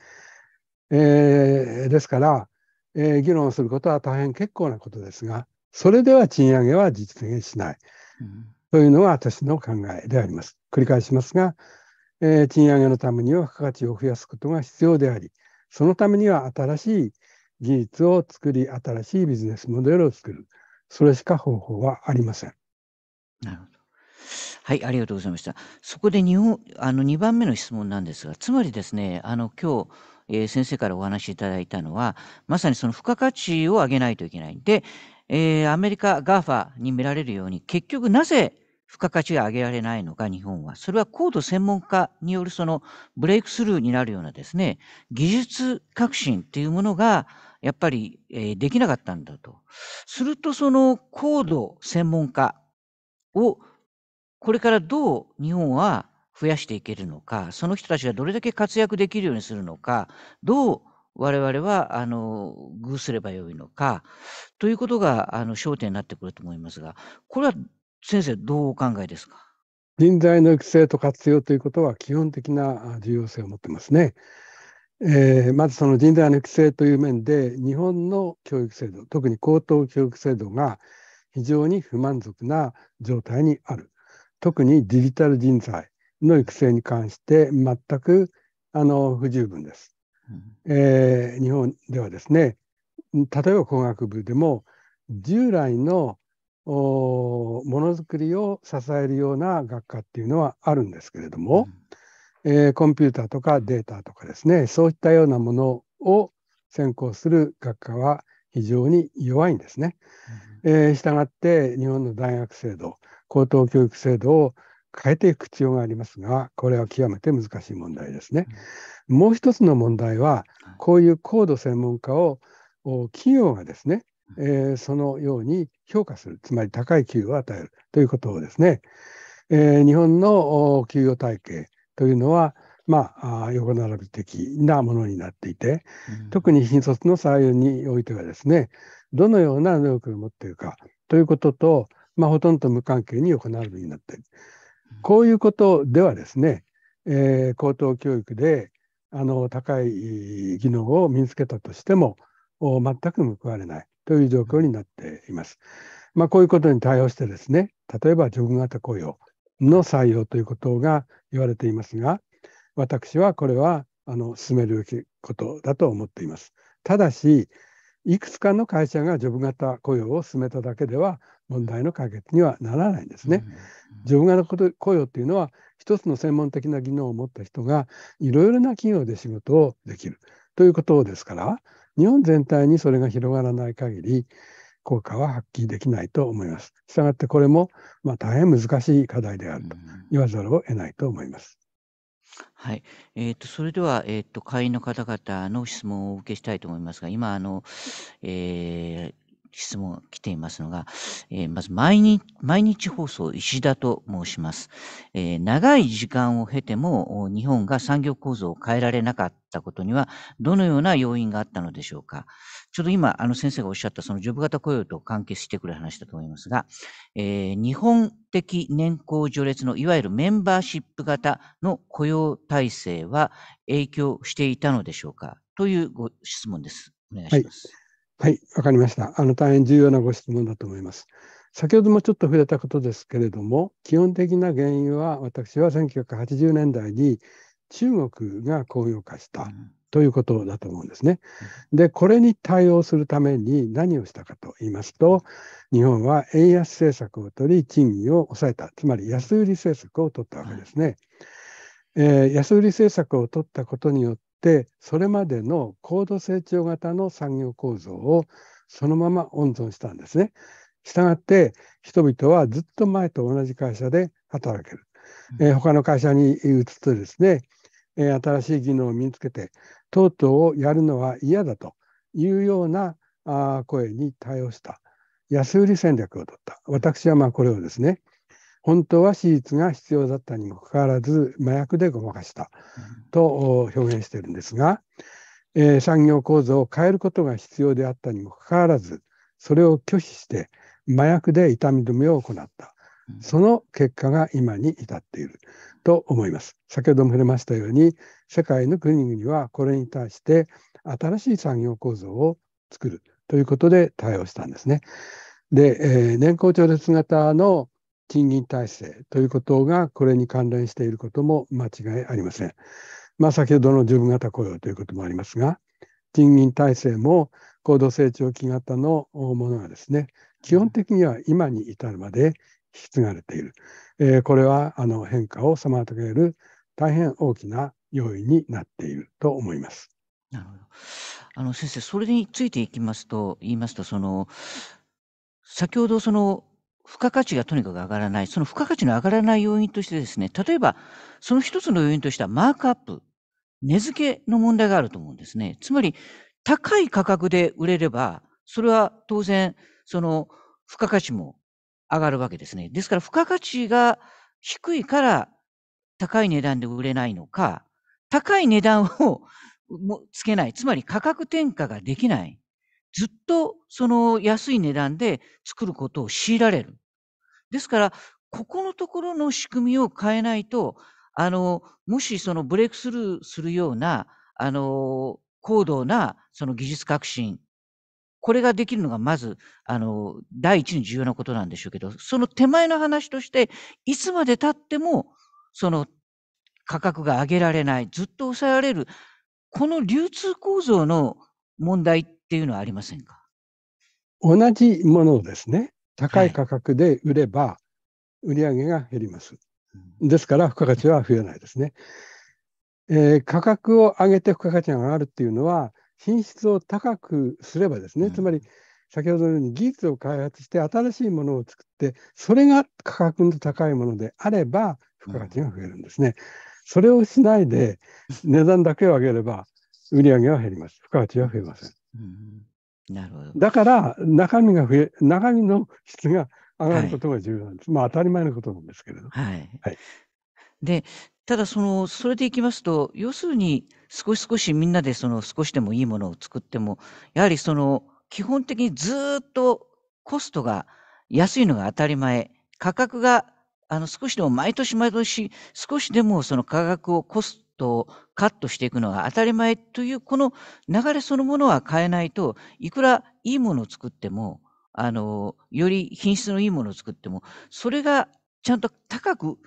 えー、ですから、えー、議論することは大変結構なことですが、それでは賃上げは実現しない、うん、というのが私の考えであります。繰り返しますが、えー、賃上げのためには付加価値を増やすことが必要であり、そのためには新しい技術を作り、新しいビジネスモデルを作る。それしか方法はありません。なるほど。はい、ありがとうございました。そこで日本あの2番目の質問なんですが、つまりですね、あの今日、えー先生からお話しいただいたのは、まさにその付加価値を上げないといけない。で、えーアメリカ GAFA に見られるように、結局なぜ付加価値が上げられないのか、日本は。それは高度専門家によるそのブレイクスルーになるようなですね、技術革新っていうものが、やっぱり、えー、できなかったんだと。すると、その高度専門家をこれからどう日本は増やしていけるのか、その人たちがどれだけ活躍できるようにするのか、どう我々はあの偶すればよいのかということがあの焦点になってくると思いますが、これは先生、どうお考えですか人材の育成と活用ということは基本的な重要性を持ってますね。えー、まずその人材の育成という面で日本の教育制度特に高等教育制度が非常に不満足な状態にある特にデジタル人材の育成に関して全くあの不十分です、うん、えー、日本ではですね例えば工学部でも従来のものづくりを支えるような学科っていうのはあるんですけれども、うん、えー、コンピューターとかデータとかですねそういったようなものを専攻する学科は非常に弱いんですね。うん、えー、したがって日本の大学制度高等教育制度を変えていく必要がありますがこれは極めて難しい問題ですね。うん、もう一つの問題はこういう高度専門家を企業がですねえー、そのように評価する、つまり高い給与を与えるということをですね、えー、日本の給与体系というのは、まあ、横並び的なものになっていて、特に新卒の採用においてはですね、どのような能力を持っているかということと、まあ、ほとんど無関係に横並びになっている。こういうことではですね、えー、高等教育であの高い技能を身につけたとしても全く報われない。という状況になっています。まあ、こういうことに対応してですね、例えばジョブ型雇用の採用ということが言われていますが、私はこれはあの進めるべきことだと思っています。ただし、いくつかの会社がジョブ型雇用を進めただけでは問題の解決にはならないんですね。ジョブ型雇用っていうのは一つの専門的な技能を持った人がいろいろな企業で仕事をできるということですから日本全体にそれが広がらない限り、効果は発揮できないと思います。したがってこれも、まあ、大変難しい課題であると言わざるを得ないと思います。はい、えーと、それでは、えーと、と会員の方々の質問をお受けしたいと思いますが、今あの、えー、質問来ていますのが、えー、まず毎日、毎日放送石田と申します、えー、長い時間を経ても日本が産業構造を変えられなかったことにはどのような要因があったのでしょうか。ちょっと今、あの先生がおっしゃったそのジョブ型雇用と関係してくる話だと思いますが、えー、日本的年功序列のいわゆるメンバーシップ型の雇用体制は影響していたのでしょうかというご質問です。お願いします。はいはい、わかりました。あの、大変重要なご質問だと思います。先ほどもちょっと触れたことですけれども、基本的な原因は、私は1980年代に中国が高揚化したということだと思うんですね。で、これに対応するために何をしたかと言いますと、日本は円安政策を取り、賃金を抑えた、つまり安売り政策を取ったわけですね。はい、えー、安売り政策を取ったことによっでそれまでの高度成長型の産業構造をそのまま温存したんですね。したがって人々はずっと前と同じ会社で働ける。えー、他の会社に移ってですね、えー、新しい技能を身につけてとうとうをやるのは嫌だというようなあ声に対応した安売り戦略を取った私はまあこれをですね本当は手術が必要だったにもかかわらず麻薬でごまかしたと表現しているんですが、えー、産業構造を変えることが必要であったにもかかわらずそれを拒否して麻薬で痛み止めを行ったその結果が今に至っていると思います。先ほども触れましたように世界の国々はこれに対して新しい産業構造を作るということで対応したんですね。で、えー、年功序列型の賃金体制ということがこれに関連していることも間違いありません。まあ、先ほどの十分型雇用ということもありますが賃金体制も高度成長期型のものがですね基本的には今に至るまで引き継がれている、えー、これはあの変化を妨げる大変大きな要因になっていると思います。なるほどあの先生それについていきますと言いますとその先ほどその付加価値がとにかく上がらない、その付加価値の上がらない要因としてですね、例えば、その一つの要因としてはマークアップ、値付けの問題があると思うんですね。つまり、高い価格で売れれば、それは当然、その付加価値も上がるわけですね。ですから、付加価値が低いから高い値段で売れないのか、高い値段をつけない、つまり価格転嫁ができない。ずっとその安い値段で作ることを強いられる。ですから、ここのところの仕組みを変えないと、あの、もしそのブレイクスルーするような、あの、高度なその技術革新、これができるのがまず、あの、第一に重要なことなんでしょうけど、その手前の話として、いつまで経っても、その価格が上げられない、ずっと抑えられる、この流通構造の問題っっていうのはありませんか同じものをですね、高い価格で売れば、売り上げが減ります。ですから、付加価値は増えないですね。えー、価格を上げて付加価値が上がるっていうのは、品質を高くすればですね、つまり、先ほどのように技術を開発して新しいものを作ってそれが価格の高いものであれば付加価値が増えるんですね、うん、それをしないで値段だけを上げれば売り上げは減ります付加価値は増えませんうん、なるほど。だから中身が増え、中身の質が上がることが重要なんです。はい、まあ当たり前のことなんですけれど。はい。はい、で、ただその、それでいきますと、要するに少し少しみんなでその少しでもいいものを作っても、やはりその基本的にずっとコストが安いのが当たり前、価格があの少しでも毎年毎年少しでもその価格をコスとカットしていくのが当たり前という、この流れそのものは変えないと、いくらいいものを作っても、あの、より品質のいいものを作っても、それがちゃんと高く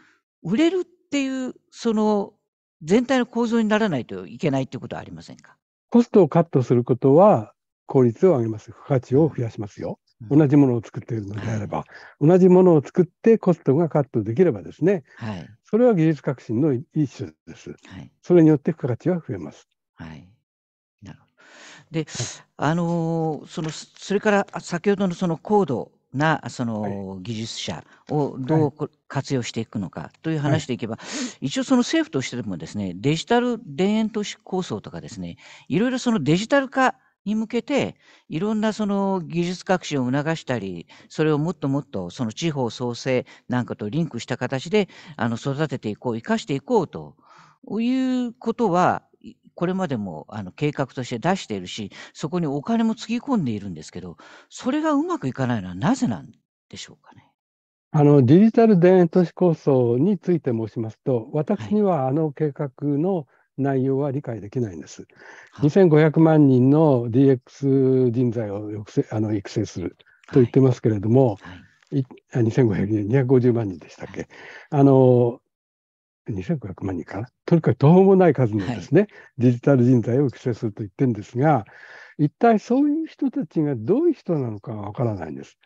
売れるっていう、その全体の構造にならないといけないということはありませんかコストをカットすることは効率を上げます。付加価値を増やしますよ。同じものを作っているのであれば、はい、同じものを作ってコストがカットできればですね、はい、それは技術革新の一種です。はい、それによって付加価値は増えます。はい、なるほどで、あのそのそれから先ほどのその高度なその技術者をどう活用していくのかという話でいけば、一応その政府としてもですねデジタル田園都市構想とかですねいろいろそのデジタル化に向けて、いろんなその技術革新を促したり、それをもっともっとその地方創生なんかとリンクした形で、あの、育てていこう、生かしていこうということは、これまでもあの計画として出しているし、そこにお金もつぎ込んでいるんですけど、それがうまくいかないのはなぜなんでしょうかね。あのデジタル田園都市構想について申しますと、私にはあの計画の内容は理解できないんです。2500万人の DX 人材をあの育成すると言ってますけれども、はいはい、2500人、250万人でしたっけ。あの2500万人かな。とにかく途方もない数のですね、はい、デジタル人材を育成すると言ってるんですが、一体そういう人たちがどういう人なのかわからないんです。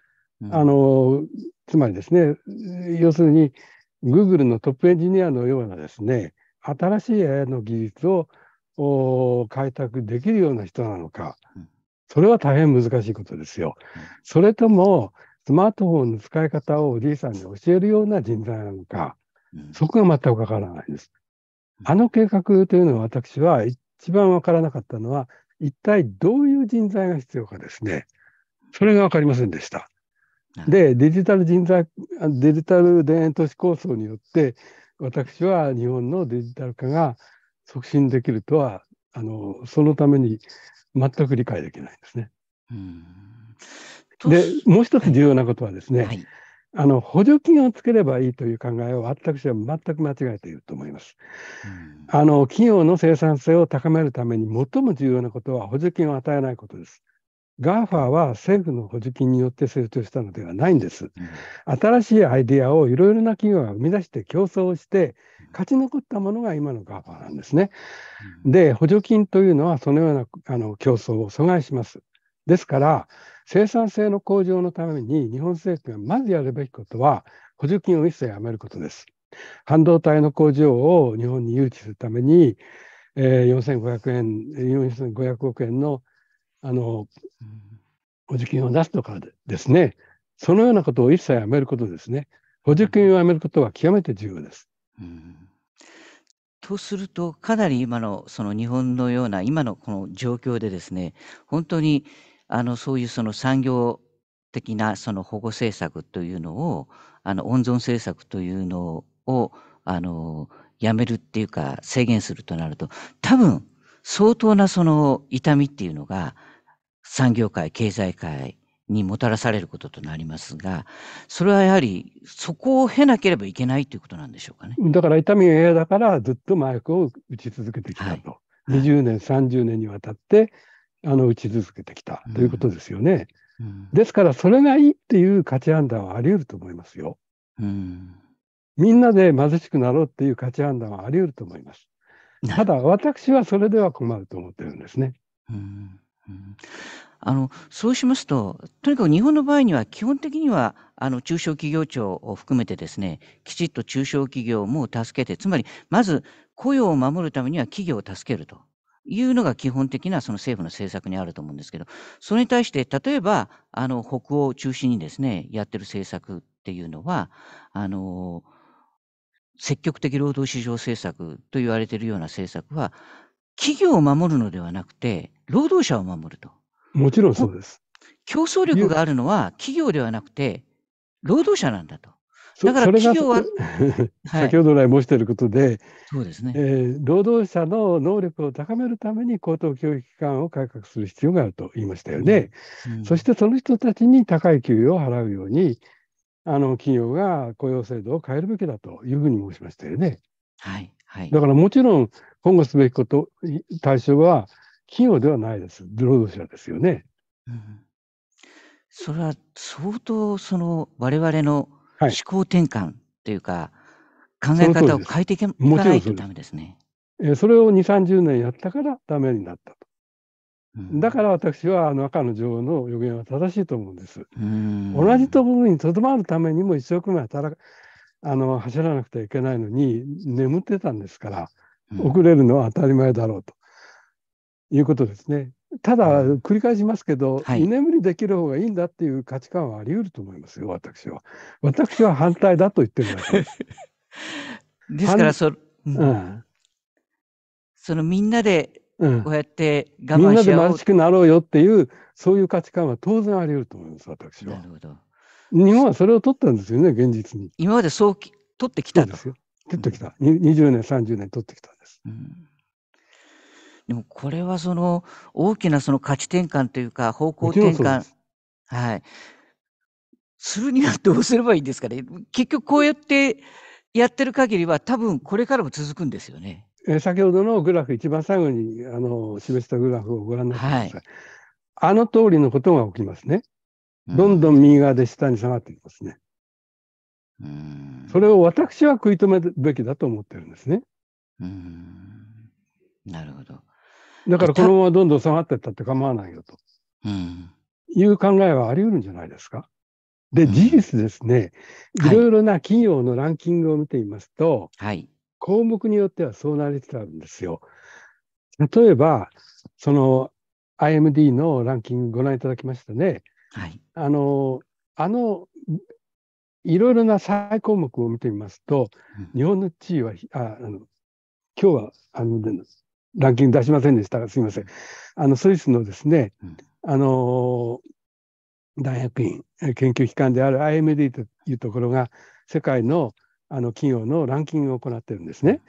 うん、あの、つまりですね、要するに、Google のトップエンジニアのようなですね、新しい AI の技術を開拓できるような人なのか、それは大変難しいことですよ。それとも、スマートフォンの使い方をおじいさんに教えるような人材なのか、そこが全くわからないです。あの計画というのは私は一番わからなかったのは、一体どういう人材が必要かですね。それが分かりませんでした。で、デジタル人材、デジタル田園都市構想によって、私は日本のデジタル化が促進できるとはあのそのために全く理解できないんですね。でもう一つ重要なことはですね、はい、あの補助金をつければいいという考えを私は全く間違えていると思います。あの企業の生産性を高めるために最も重要なことは補助金を与えないことです。GAFA は政府の補助金によって成長したのではないんです。新しいアイデアをいろいろな企業が生み出して競争をして勝ち残ったものが今の GAFA なんですね。で、補助金というのはそのようなあの競争を阻害します。ですから、生産性の向上のために日本政府がまずやるべきことは補助金を一切やめることです。半導体の工場を日本に誘致するために、えー、4500円、4500億円のあの、補助金を出すとかですね、そのようなことを一切やめることですね。補助金をやめることは極めて重要です。うんとすると、かなり今のその日本のような、今のこの状況でですね、本当にあのそういうその産業的なその保護政策というのを、あの温存政策というのをあのやめるっていうか制限するとなると、多分相当なその痛みっていうのが産業界、経済界にもたらされることとなりますが、それはやはりそこを経なければいけないということなんでしょうかね。だから痛みが嫌だからずっと麻薬を打ち続けてきたと。はいはい、20年、30年にわたってあの打ち続けてきたということですよね。うんうん、ですから、それがいいっていう価値判断はあり得ると思いますよ。うん、みんなで貧しくなろうっていう価値判断はあり得ると思います。ただ、私はそれでは困ると思ってるんですね。うんうん、あのそうしますと、とにかく日本の場合には基本的にはあの中小企業庁を含めてですね、きちっと中小企業も助けて、つまりまず雇用を守るためには企業を助けるというのが基本的なその政府の政策にあると思うんですけど、それに対して例えばあの北欧を中心にですね、やってる政策っていうのは、あの積極的労働市場政策と言われているような政策は、企業を守るのではなくて、労働者を守ると。もちろんそうです。競争力があるのは企業ではなくて、労働者なんだと。だから企業は。*laughs* 先ほど来申していることで、そうですね、えー、労働者の能力を高めるために高等教育機関を改革する必要があると言いましたよね。うんうん、そしてその人たちに高い給与を払うように、あの企業が雇用制度を変えるべきだというふうに申しましたよね。はいはい、だからもちろん、今後すべきこと、対象は企業ではないです。労働者ですよね。うん、それは相当その我々の思考転換というか、はい、考え方を変えていかないとダメですね。えそれを2、30年やったからダメになったと。だから私はあの赤の女王の予言は正しいと思うんです。同じところにとどまるためにも一生懸命あの走らなくてはいけないのに眠ってたんですから、遅れるのは当たり前だろうと。いうことですね。ただ、繰り返しますけど、はい、居眠りできる方がいいんだっていう価値観はあり得ると思いますよ、私は。私は反対だと言ってるです。*laughs* からそ、うんうん、そのみんなでこうやって我慢してう、みんなで貧しくなろうよっていう、そういう価値観は当然あり得ると思います、私は。なるほど日本はそれを取ったんですよね、現実に。今までそうき取ってきたんですよ。取ってきた。20年、30年取ってきたんです。うんでもこれはその大きなその価値転換というか、方向転換、す。はい。するにはどうすればいいんですかね。結局こうやってやってる限りは、多分これからも続くんですよね。え、先ほどのグラフ、一番最後にあの示したグラフをご覧になってくはだい。さい。あの通りのことが起きますね。どんどん右側で下に下がっていきますね。うん、それを私は食い止めるべきだと思ってるんですね。うん。なるほど。だからこのままどんどん下がっていったって構わないよと、うん、いう考えはあり得るんじゃないですか。で、事実ですね、うん、いろいろな企業のランキングを見てみますと、はい、項目によってはそうなりつつあるんですよ。例えば、その IMD のランキングご覧いただきましたね。はい、あの、あの、いろいろな最項目を見てみますと、うん、日本の地位は、ああの今日はあのランキング出しませんでしたが、すみません。あの、スイスのですね、あの、大学院研究機関である IMD というところが、世界のあの企業のランキングを行ってるんですね。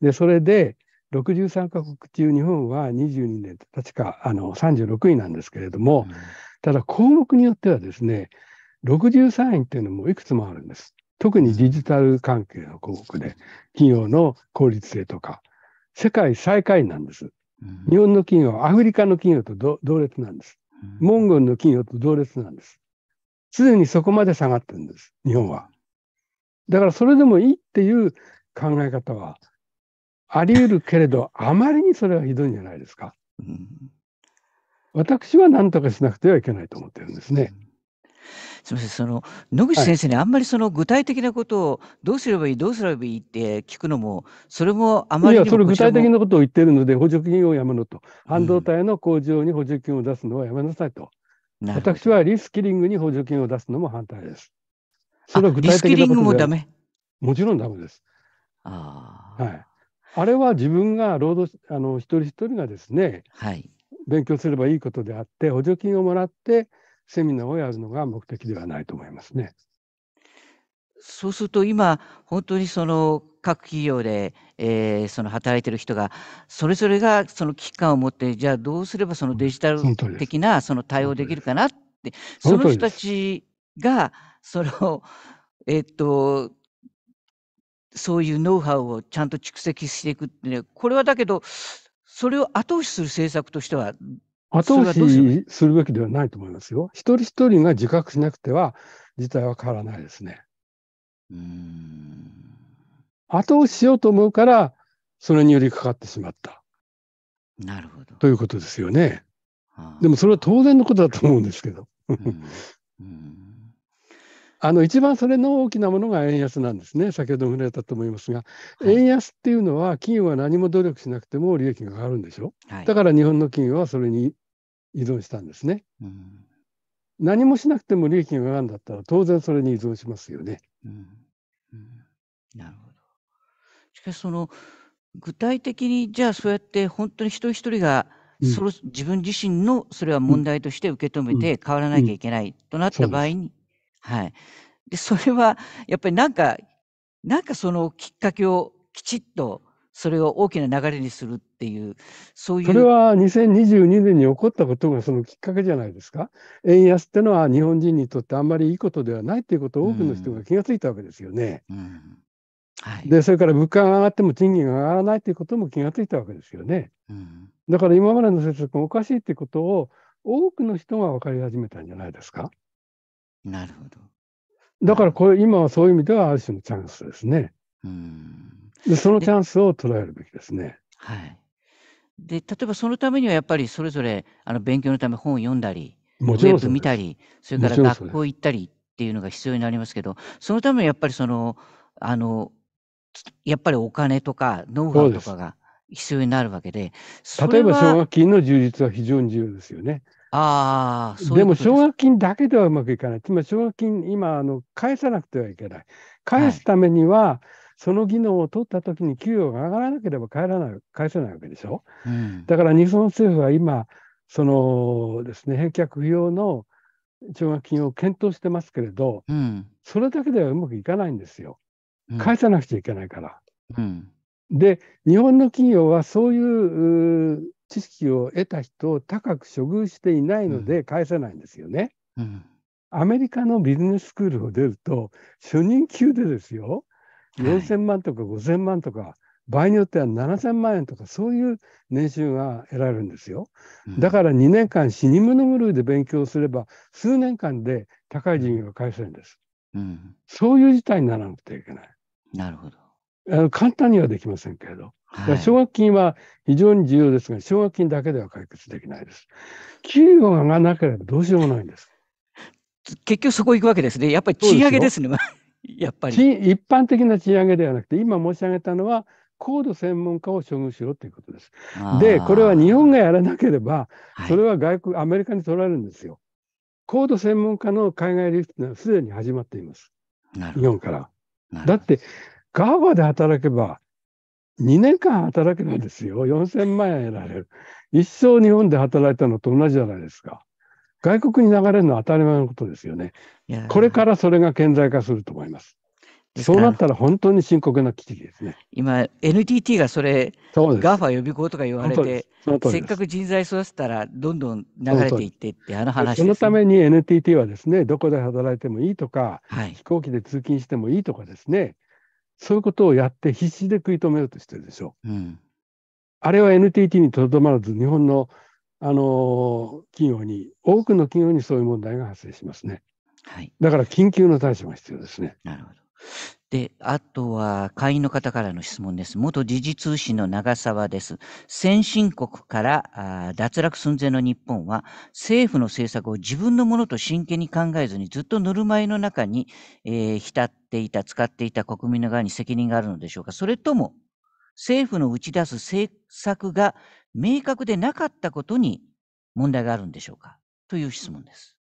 で、それで、63カ国中、日本は22年、確かあの36位なんですけれども、うん、ただ項目によってはですね、63位っていうのもいくつもあるんです。特にデジタル関係の項目で、企業の効率性とか、世界最下位なんです。日本の企業アフリカの企業と同列なんです。モンゴルの企業と同列なんです。常にそこまで下がってるんです、日本は。だからそれでもいいっていう考え方はあり得るけれど、あまりにそれはひどいんじゃないですか。私は何とかしなくてはいけないと思ってるんですね。すみません、その野口先生にあんまりその具体的なことをどうすればいいどうすればいいって聞くのも、それもあまりや、にそもれこ具体的なことを言ってるので、補助金をやめろと。半導体の工場に補助金を出すのはやめなさいと。私はリスキリングに補助金を出すのも反対です。それはリスキリングもだダメ。もちろんダメです。はい。あれは自分が労働あの、一人一人がですね、はい。勉強すればいいことであって、補助金をもらって、セミナーをやるのが目的ではないと思いますね。そうすると今本当にその各企業で、えー、その働いてる人がそれぞれがその危機感を持ってじゃあどうすればそのデジタル的なその対応できるかなってその人たちがその *laughs* えっとそういうノウハウをちゃんと蓄積していくってねこれはだけどそれを後押しする政策としては後押しするべきではないと思いますよ。一人一人が自覚しなくては事態は変わらないですね。うん後押ししようと思うから、それによりかかってしまった。なるほど。ということですよね。でもそれは当然のことだと思うんですけど。うん *laughs* あの一番それの大きなものが円安なんですね、先ほども触れたと思いますが、はい、円安っていうのは、企業は何も努力しなくても利益が上がるんでしょ、はい、だから日本の企業はそれに依存したんですね。うん、何もしなくても利益が上がるんだったら当然それに依存しますよね。うんうん、なるほど。しかしその具体的にじゃあそうやって本当に一人一人がその自分自身のそれは問題として受け止めて変わらなきゃいけないとなった場合に、はい。で、それはやっぱりなんか、なんかそのきっかけをきちっとそれを大きな流れにするっていう、そういう。それは2022年に起こったことがそのきっかけじゃないですか。円安ってのは日本人にとってあんまりいいことではないということを多くの人が気がついたわけですよね。うんうんはい、でそれから物価が上がっても賃金が上がらないということも気がついたわけですよね。うん、だから今までの政策がおかしいということを多くの人が分かり始めたんじゃないですか。なるほど。だからこれ今はそういう意味ではある種のチャンスですね。うんでそのチャンスを捉えるべきですね。はい、で例えばそのためにはやっぱりそれぞれあの勉強のため本を読んだりもちろんウェブ見たりそれから学校行ったりっていうのが必要になりますけどそのためにやっぱりそのあのやっぱりお金とかノウハウとかが必要になるわけで例えば奨学金の充実は非常に重要ですよね。ああ、でも奨学金だけではうまくいかない。つまり奨学金、今あの、返さなくてはいけない。返すためには、はいその技能を取った時に給与が上がらなければ帰らない返せないわけでしょ。うん、だから日本政府は今、そのですね、返却不要の奨学金を検討してますけれど、うん、それだけではうまくいかないんですよ。返さなくちゃいけないから。うん、で、日本の企業はそういう知識を得た人を高く処遇していないので返さないんですよね。アメリカのビジネススクールを出ると、初任給でですよ、4000万とか5000万とか、場合によっては7000万円とかそういう年収が得られるんですよ。だから2年間死に物狂いで勉強すれば数年間で高い授業が返せるんです。うん、そういう事態にならなくてはいけない。なるほど。あの簡単にはできませんけれど。奨、はい、学金は非常に重要ですが、奨学金だけでは解決できないです。給与が上がらなければどうしようもないんです。*laughs* 結局そこ行くわけですね。やっぱり賃上げですね。やっぱり一般的な賃上げではなくて、今申し上げたのは、高度専門家を処遇しろということです。で、これは日本がやらなければ、それは外国、はい、アメリカに取られるんですよ。高度専門家の海外流出はすでに始まっています。日本から。だって、ガーバで働けば、2年間働けないですよ、4000万円得られる。一生日本で働いたのと同じじゃないですか。外国に流れるのは当たり前のことですよね。これからそれが顕在化すると思います。そうなったら本当に深刻な危機ですね。今、NTT がそれ、GAFA 予備校とか言われて、せっかく人材育てたら、どんどん流れていってってあの話、ね、そのために NTT はですね、どこで働いてもいいとか、はい、飛行機で通勤してもいいとかですね、そういうことをやって必死で食い止めようとしてるでしょう。うん、あれは NTT にとどまらず、日本のあの企業に、多くの企業にそういう問題が発生しますね。はい、だから緊急の対処が必要ですね。なるほどであとは会員の方からの質問です。元時事通信の長澤です。先進国からあ脱落寸前の日本は政府の政策を自分のものと真剣に考えずにずっとぬるま湯の中に、えー、浸っていた、使っていた国民の側に責任があるのでしょうかそれとも政府の打ち出す政策が明確でなかったことに問題があるんでしょうかという質問です。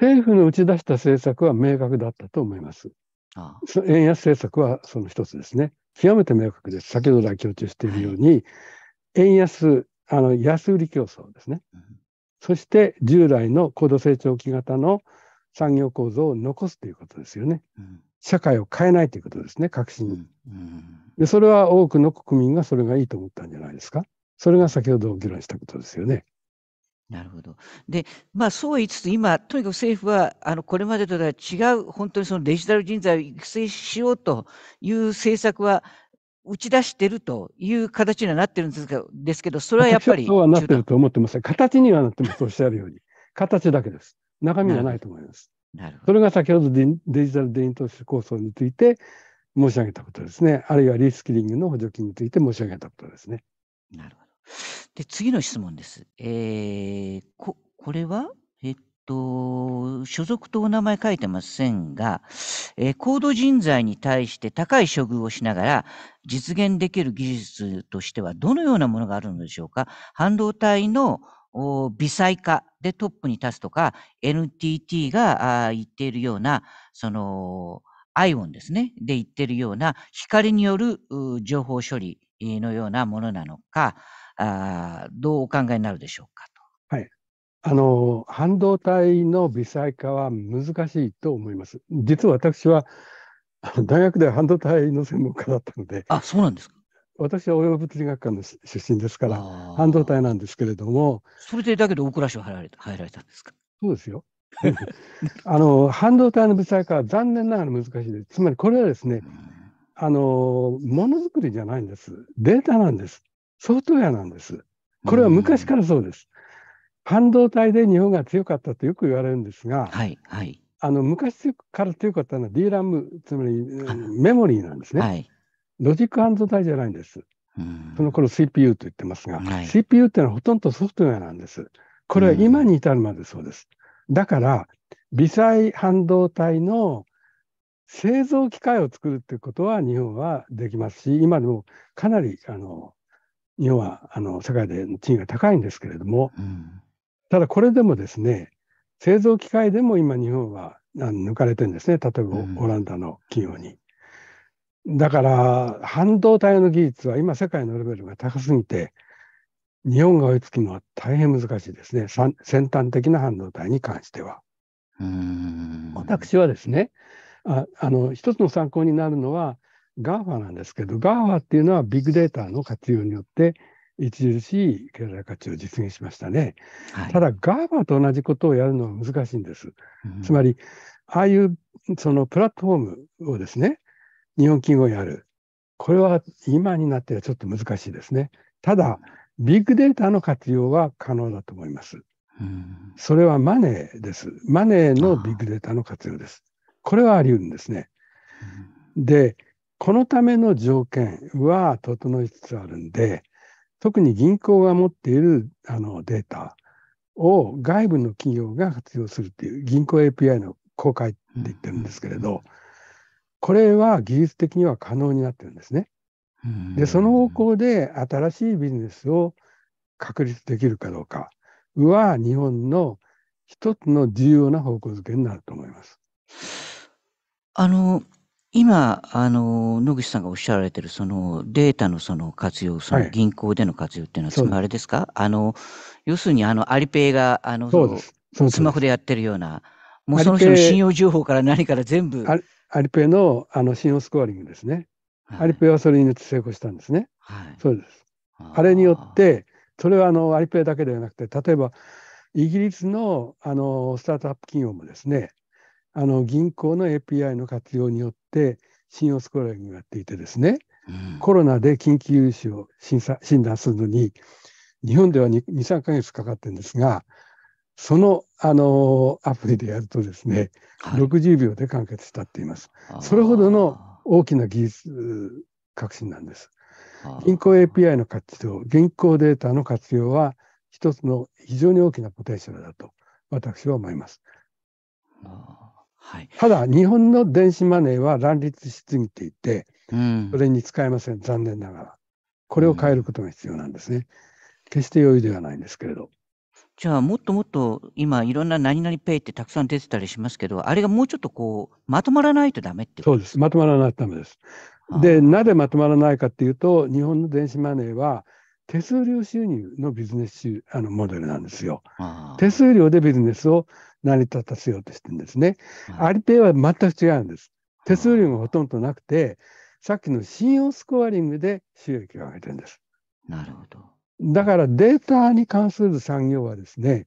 政府の打ち出した政策は明確だったと思います。ああ円安政策はその一つですね。極めて明確です。先ほど来強調しているように、はい、円安、あの安売り競争ですね。うん、そして従来の高度成長期型の産業構造を残すということですよね。うん、社会を変えないということですね、革新に、うん、で。それは多くの国民がそれがいいと思ったんじゃないですか。それが先ほど議論したことですよね。なるほど。で、まあそう言いつつ、今、とにかく政府は、あの、これまでとは違う、本当にそのデジタル人材を育成しようという政策は打ち出してるという形にはなってるんですですけど、それはやっぱり。そうはなってると思ってます。形にはなってます、おっしゃるように。形だけです。中身はないと思います。*laughs* なるほど。それが先ほどデジタル田園投資構想について申し上げたことですね。あるいはリスキリングの補助金について申し上げたことですね。なるほど。で、次の質問です。えー、こ、これはえっと、所属とお名前書いてませんが、えー、高度人材に対して高い処遇をしながら実現できる技術としてはどのようなものがあるのでしょうか半導体の微細化でトップに立つとか、NTT があ言っているような、その、アイオンですね。で言ってるような光による情報処理のようなものなのか、あどうお考えになるでしょうかと。はいあの半導体の微細化は難しいと思います。実は私は *laughs* 大学で半導体の専門家だったので、あそうなんですか私は応用物理学科の出身ですから、半導体なんですけれども。それでだけど、大蔵省入られた入られたんですかそうですよ。*laughs* あの半導体の微細化は残念ながら難しいです。つまりこれはですね、あのものづくりじゃないんです、データなんです。ソフトウェアなんです。これは昔からそうです。半導体で日本が強かったとよく言われるんですが、はいはい、あの昔から強かったのは DRAM、つまりメモリーなんですね。はい、ロジック半導体じゃないんです。その頃 CPU と言ってますが、はい、CPU っていうのはほとんどソフトウェアなんです。これは今に至るまでそうです。だから、微細半導体の製造機械を作るっていうことは日本はできますし、今でもかなりあの日本はあの世界で賃金が高いんですけれども、うん、ただこれでもですね、製造機械でも今、日本は抜かれてるんですね、例えばオランダの企業に。うん、だから、半導体の技術は今、世界のレベルが高すぎて、日本が追いつくのは大変難しいですね、先端的な半導体に関しては。うん私はですねああの、一つの参考になるのは、GAFA なんですけど、GAFA っていうのはビッグデータの活用によって、著しい経済価値を実現しましたね。はい、ただ、GAFA と同じことをやるのは難しいんです。うん、つまり、ああいうそのプラットフォームをですね、日本企業やる。これは今になってはちょっと難しいですね。ただ、ビッグデータの活用は可能だと思います。それはマネーです。マネーのビッグデータの活用です。これはあり得るんですね。で、このための条件は整いつつあるんで、特に銀行が持っているあのデータを外部の企業が活用するっていう銀行 API の公開って言ってるんですけれど、これは技術的には可能になってるんですね。で、その方向で新しいビジネスを確立できるかどうかは日本の一つの重要な方向づけになると思います。あの今、あの、野口さんがおっしゃられてる、その、データのその活用、そはのい。銀行での活用っていうのは、そうまあ、あれですかあの、要するに、あの、アリペイが、あそうでの、す。そのス通マホでやってるような、もうアその人の信ペイ、用情報から何から全部、アリアリペイの、あの、信用スコアリングですね。アリペイはそれによって成功したんですね。はい。そうです。あれによって、それはあのアリペイだけではなくて、例えばイギリスのあのスタートアップ企業もですね、あの銀行の API の活用によってって信用スコアリングやっていてですね、うん、コロナで緊急融資を診断するのに、日本では2、3ヶ月かかってるんですが、その、あのー、アプリでやるとですね、はい、60秒で完結したっています。それほどの大きな技術革新なんです。銀行 API の活用、銀行データの活用は一つの非常に大きなポテンシャルだと私は思います。あはい、ただ、日本の電子マネーは乱立しすぎていて、うん、それに使えません、残念ながら。これを変えることが必要なんですね。うん、決して容易ではないんですけれど。じゃあ、もっともっと今、いろんな何々ペイってたくさん出てたりしますけど、あれがもうちょっとこう、まとまらないとダメってそうです、まとまらないとダメです。で、なぜまとまらないかっていうと、日本の電子マネーは、手数料収入のビジネスあのモデルなんですよ。手数料でビジネスを成り立たせようとしてるんですね。アリペイは全く違うんです。手数料がほとんどなくて、さっきの信用スコアリングで収益を上げてるんです。なるほど。だからデータに関する産業はですね、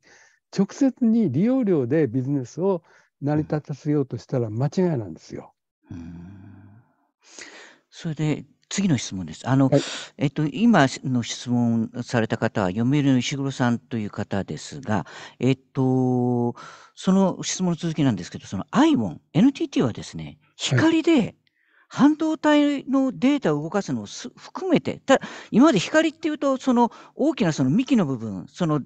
直接に利用料でビジネスを成り立たせようとしたら間違いなんですよ。うんそれで次の質問です。あの、はい。えっと、今の質問された方は、読売の石黒さんという方ですが、えっと、その質問の続きなんですけど、その IWON、NTT はですね、光で半導体のデータを動かすのをす含めて、ただ、今まで光っていうと、その大きなその幹の部分、その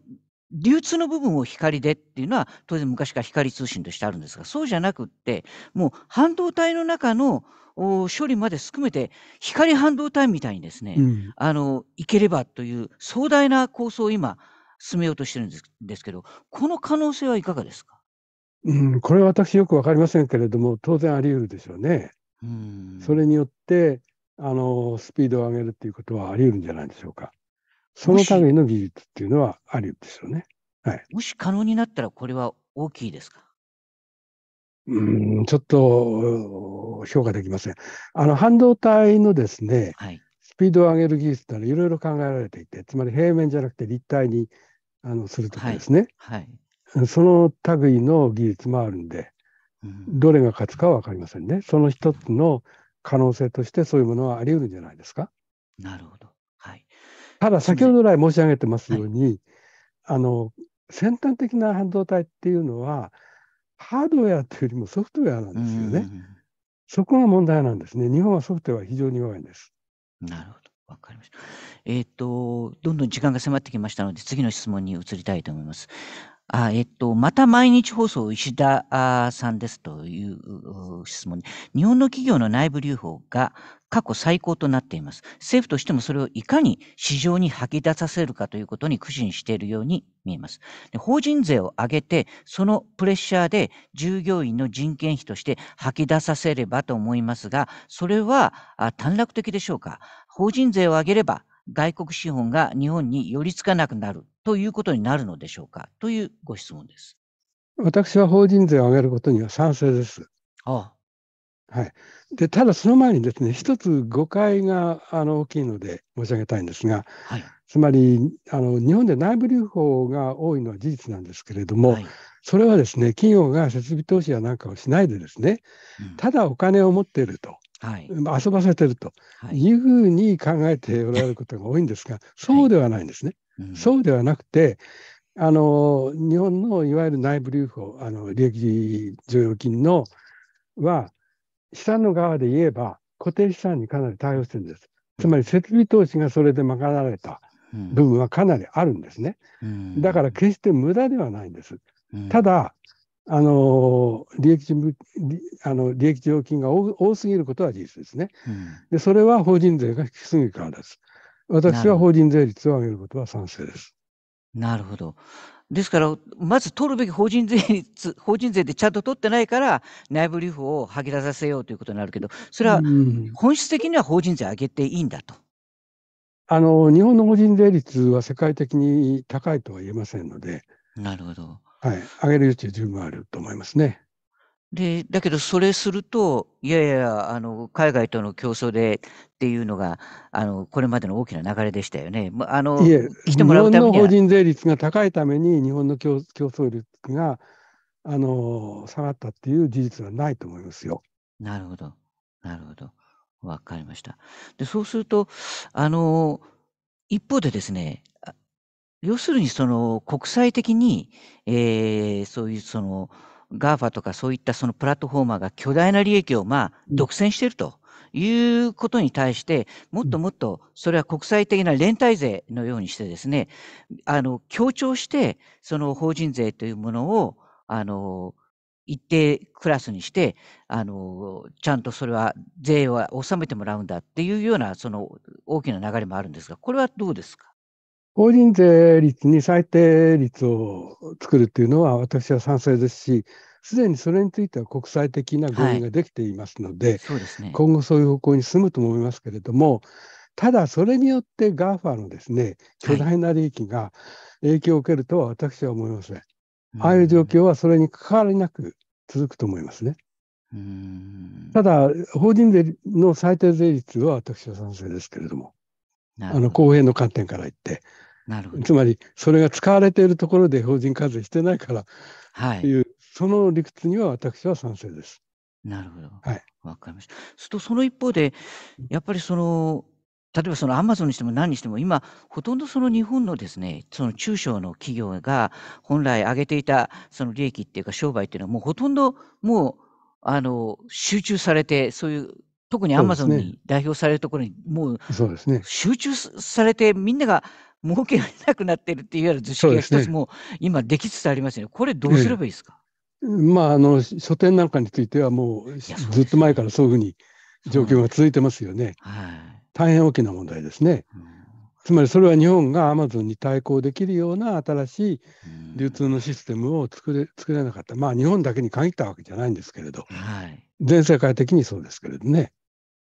流通の部分を光でっていうのは、当然昔から光通信としてあるんですが、そうじゃなくって、もう半導体の中のお処理まで含めて、光半導体みたいにですうね、ん。あの、いければという壮大な構想を今、進めようとしてるんですですけど、この可能性はいかがですかうん、これは私よくわかりませんけれども、当然あり得るでしょうね。うんそれによって、あの、スピードを上げるっていうことはあり得るんじゃないでしょうか。そのための技術っていうのはありですよね。はい。もし可能になったら、これは大きいですかうん、ちょっと評価できません。あの、半導体のですね、はい、スピードを上げる技術っていろいろ考えられていて、つまり平面じゃなくて立体にあのするとかですね、はい、はい、その類の技術もあるんで、うん、どれが勝つかは分かりませんね。その一つの可能性としてそういうものはあり得るんじゃないですか。なるほど。ただ先ほど来申し上げてますように、はい、あの先端的な半導体っていうのはハードウェアというよりもソフトウェアなんですよね。そこが問題なんですね。日本はソフトウェア非常に弱いんです。なるほど。わかりました。えっ、ー、と、どんどん時間が迫ってきましたので、次の質問に移りたいと思います。あえっと、また毎日放送、石田さんですという質問。日本の企業の内部留保が過去最高となっています。政府としてもそれをいかに市場に吐き出させるかということに苦心しているように見えます。で法人税を上げて、そのプレッシャーで従業員の人件費として吐き出させればと思いますが、それはあ短絡的でしょうか。法人税を上げれば外国資本が日本に寄りつかなくなるということになるのでしょうかというご質問です。私は法人税を上げることには賛成です。ああはい、でただ、その前にですね一つ誤解があの大きいので申し上げたいんですが、はい、つまりあの日本で内部留保が多いのは事実なんですけれども、はい、それはですね企業が設備投資やなんかをしないでですね、うん、ただお金を持っていると。はい、遊ばせてるというふうに考えておられることが多いんですが、そうではないんですね。そうではなくて、あの日本のいわゆる内部留保、あの利益剰余金のは、資産の側で言えば、固定資産にかなり対応してるんです。つまり設備投資がそれで賄われた部分はかなりあるんですね。うん、だから決して無駄ではないんです。うん、ただ、あの利益あの利益金が多すぎることは事実ですね、うん、で。それは法人税が低すぎるからです。私は法人税率を上げることは賛成です。なるほど。ですから、まず取るべき法人税率、法人税でちゃんと取ってないから、内部留保を吐き出させようということになるけど、それは本質的には法人税上げていいんだと。あの日本の法人税率は世界的に高いとは言えませんので、なるほど。はい、上げる余地は十分あると思いますね。で、だけどそれすると、いやいや、あの、海外との競争でっていうのが、あの、これまでの大きな流れでしたよね。まあの、いえ、来てもらうために日本の法人税率が高いために、日本の競争率が、あの、下がったっていう事実はないと思いますよ。なるほど。なるほど。わかりました。で、そうすると、あの、一方でですね、要するにその国際的に、えー、そういうその GAFA とかそういったそのプラットフォーマーが巨大な利益をまあ独占していると。いうことに対して、もっともっと、それは国際的な連帯税のようにしてですね、あの、強調して、その法人税というものを、あの、一定クラスにして、あの、ちゃんとそれは税は納めてもらうんだっていうような、その大きな流れもあるんですが、これはどうですか法人税率に最低率を作るというのは私は賛成ですし、すでにそれについては国際的な合意ができていますので、はいでね、今後そういう方向に進むと思いますけれども、ただそれによって GAFA のですね巨大な利益が影響を受けるとは私は思いません。はい、ああいう状況はそれに関わりなく続くと思いますね。ただ、法人税の最低税率は私は賛成ですけれども、どあの公平の観点から言って、なるほどつまりそれが使われているところで法人課税してないからという、はい、その理屈には私は賛成です。なるほど。はい。わかりました。するとその一方で、やっぱりその、例えばそのアマゾンにしても何にしても今ほとんどその日本のですねその中小の企業が本来上げていたその利益っていうか商売っていうのはもうほとんどもうあの集中されてそういう特にアマゾンに代表されるところにもう集中されてみんなが儲けられなくなってるっていうような図式が一つも今できつつありますよね。これどうすればいいですか、ええ、まあ、あの書店なんかについてはもうずっと前からそういうふうに状況が続いてますよね。はい、大変大きな問題ですね。うん、つまりそれは日本がアマゾンに対抗できるような新しい流通のシステムを作れ作れなかった。まあ日本だけに限ったわけじゃないんですけれど、はい、全世界的にそうですけれどね。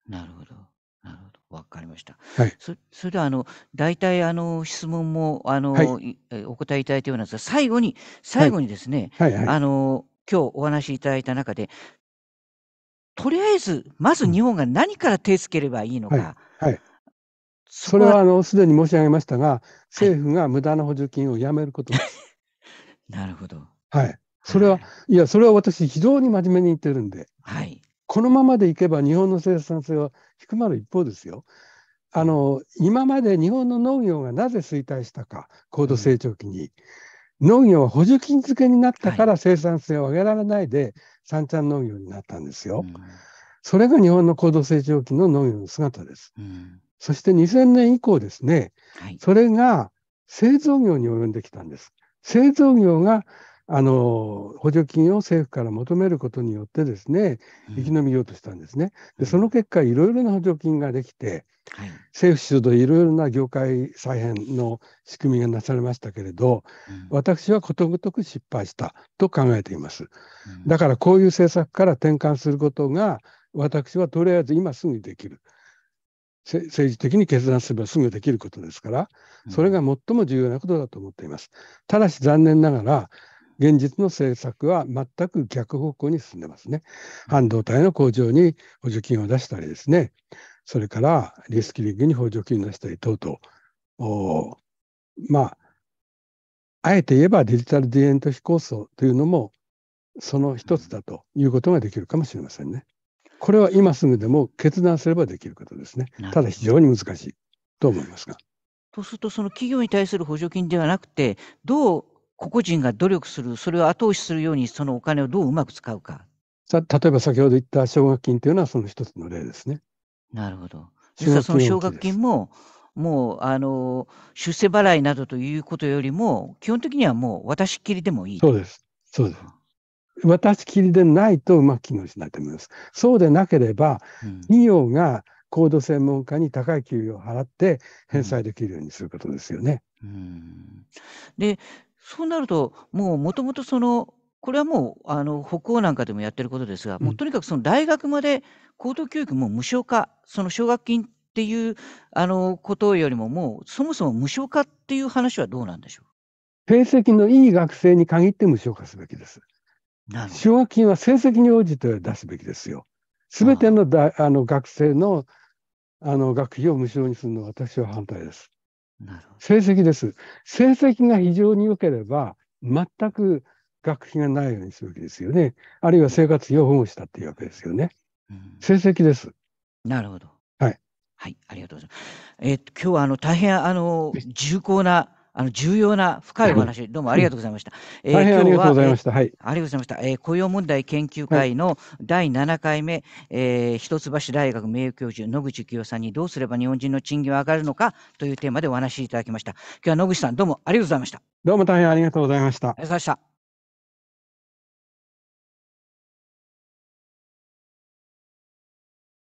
なるほど。なるほどわかりました。はい。そそれでは、あの、大体、あの、質問も、あはい。の、お答えいただいたようなんですが、最後に、最後にですね、あの、今日お話しいただいた中で、とりあえず、まず日本が何から手つければいいのはい。か、はい。それはあの、すでに申し上げましたが、政府が無駄な補助金をやめることです。*laughs* なるほど。はい。それははい。いや、それは私、非常に真面目に言ってるんで。はい。このままでいけば日本の生産性は低まる一方ですよ。あの今まで日本の農業がなぜ衰退したか高度成長期に、うん、農業は補助金付けになったから生産性を上げられないで、三ちゃん農業になったんですよ、うん、それが日本の高度成長期の農業の姿です、うん、そして2000年以降ですね、はい、それが製造業に及んできたんです製造業があの補助金を政府から求めることによってですね生き延びようとしたんですね。でその結果いろいろな補助金ができて、はい、政府主導いろいろな業界再編の仕組みがなされましたけれど、うん、私はことごとく失敗したと考えています。うん、だからこういう政策から転換することが私はとりあえず今すぐにできる。政治的に決断すればすぐできることですから、それが最も重要なことだと思っています。ただし残念ながら、現実の政策は全く逆方向に進んでますね。半導体の工場に補助金を出したりですね、それからリスキリングに補助金を出したり等々、まあ、あえて言えばデジタル田園都市構想というのもその一つだということができるかもしれませんね。これは今すぐでも決断すればできることですね。ただ非常に難しいと思いますが。とすると、その企業に対する補助金ではなくて、どう個々人が努力する、それを後押しするように、そのお金をどううまく使うか。さ例えば先ほど言った奨学金というのはその一つの例ですね。なるほど。それその奨学金も、もうあの出世払いなどということよりも、基本的にはもう渡しきりでもいい。そうです。そうです。私きりでないとうまく機能しないと思います。そうでなければ、企業が高度専門家に高い給与を払って返済できるようにすることですよね。うん、でそうなると、もうもともとその、これはもう、あの、北欧なんかでもやってることですが、うもうとにかくその大学まで高等教育も無償化、その奨学金っていう、あの、ことよりも、もうそもそも無償化っていう話はどうなんでしょう？成績のいい学生に限って無償化すべきです。奨学金は成績に応じて出すべきですよ。すべてああ。のだあの学生の、あの、学費を無償にするのは私は反対です。成績です。成績が非常に良ければ、全く学費がないようにするわけですよね。あるいは生活費を保護したっていうわけですよね。うん、成績です。なるほど。はい。はい、ありがとうございます。えー、今日はあの大変あの重厚なあの重要な深いお話、どうもありがとうございました。*laughs* えー、今日ありがとうございました。はい、ありがとうございました。えー、雇用問題研究会の第7回目、はい、えー、一橋大学名誉教授野口清さんにどうすれば日本人の賃金は上がるのかというテーマでお話しいただきました。今日は野口さん、どうもありがとうございました。どうも大変ありがとうございました。ありがとうございました。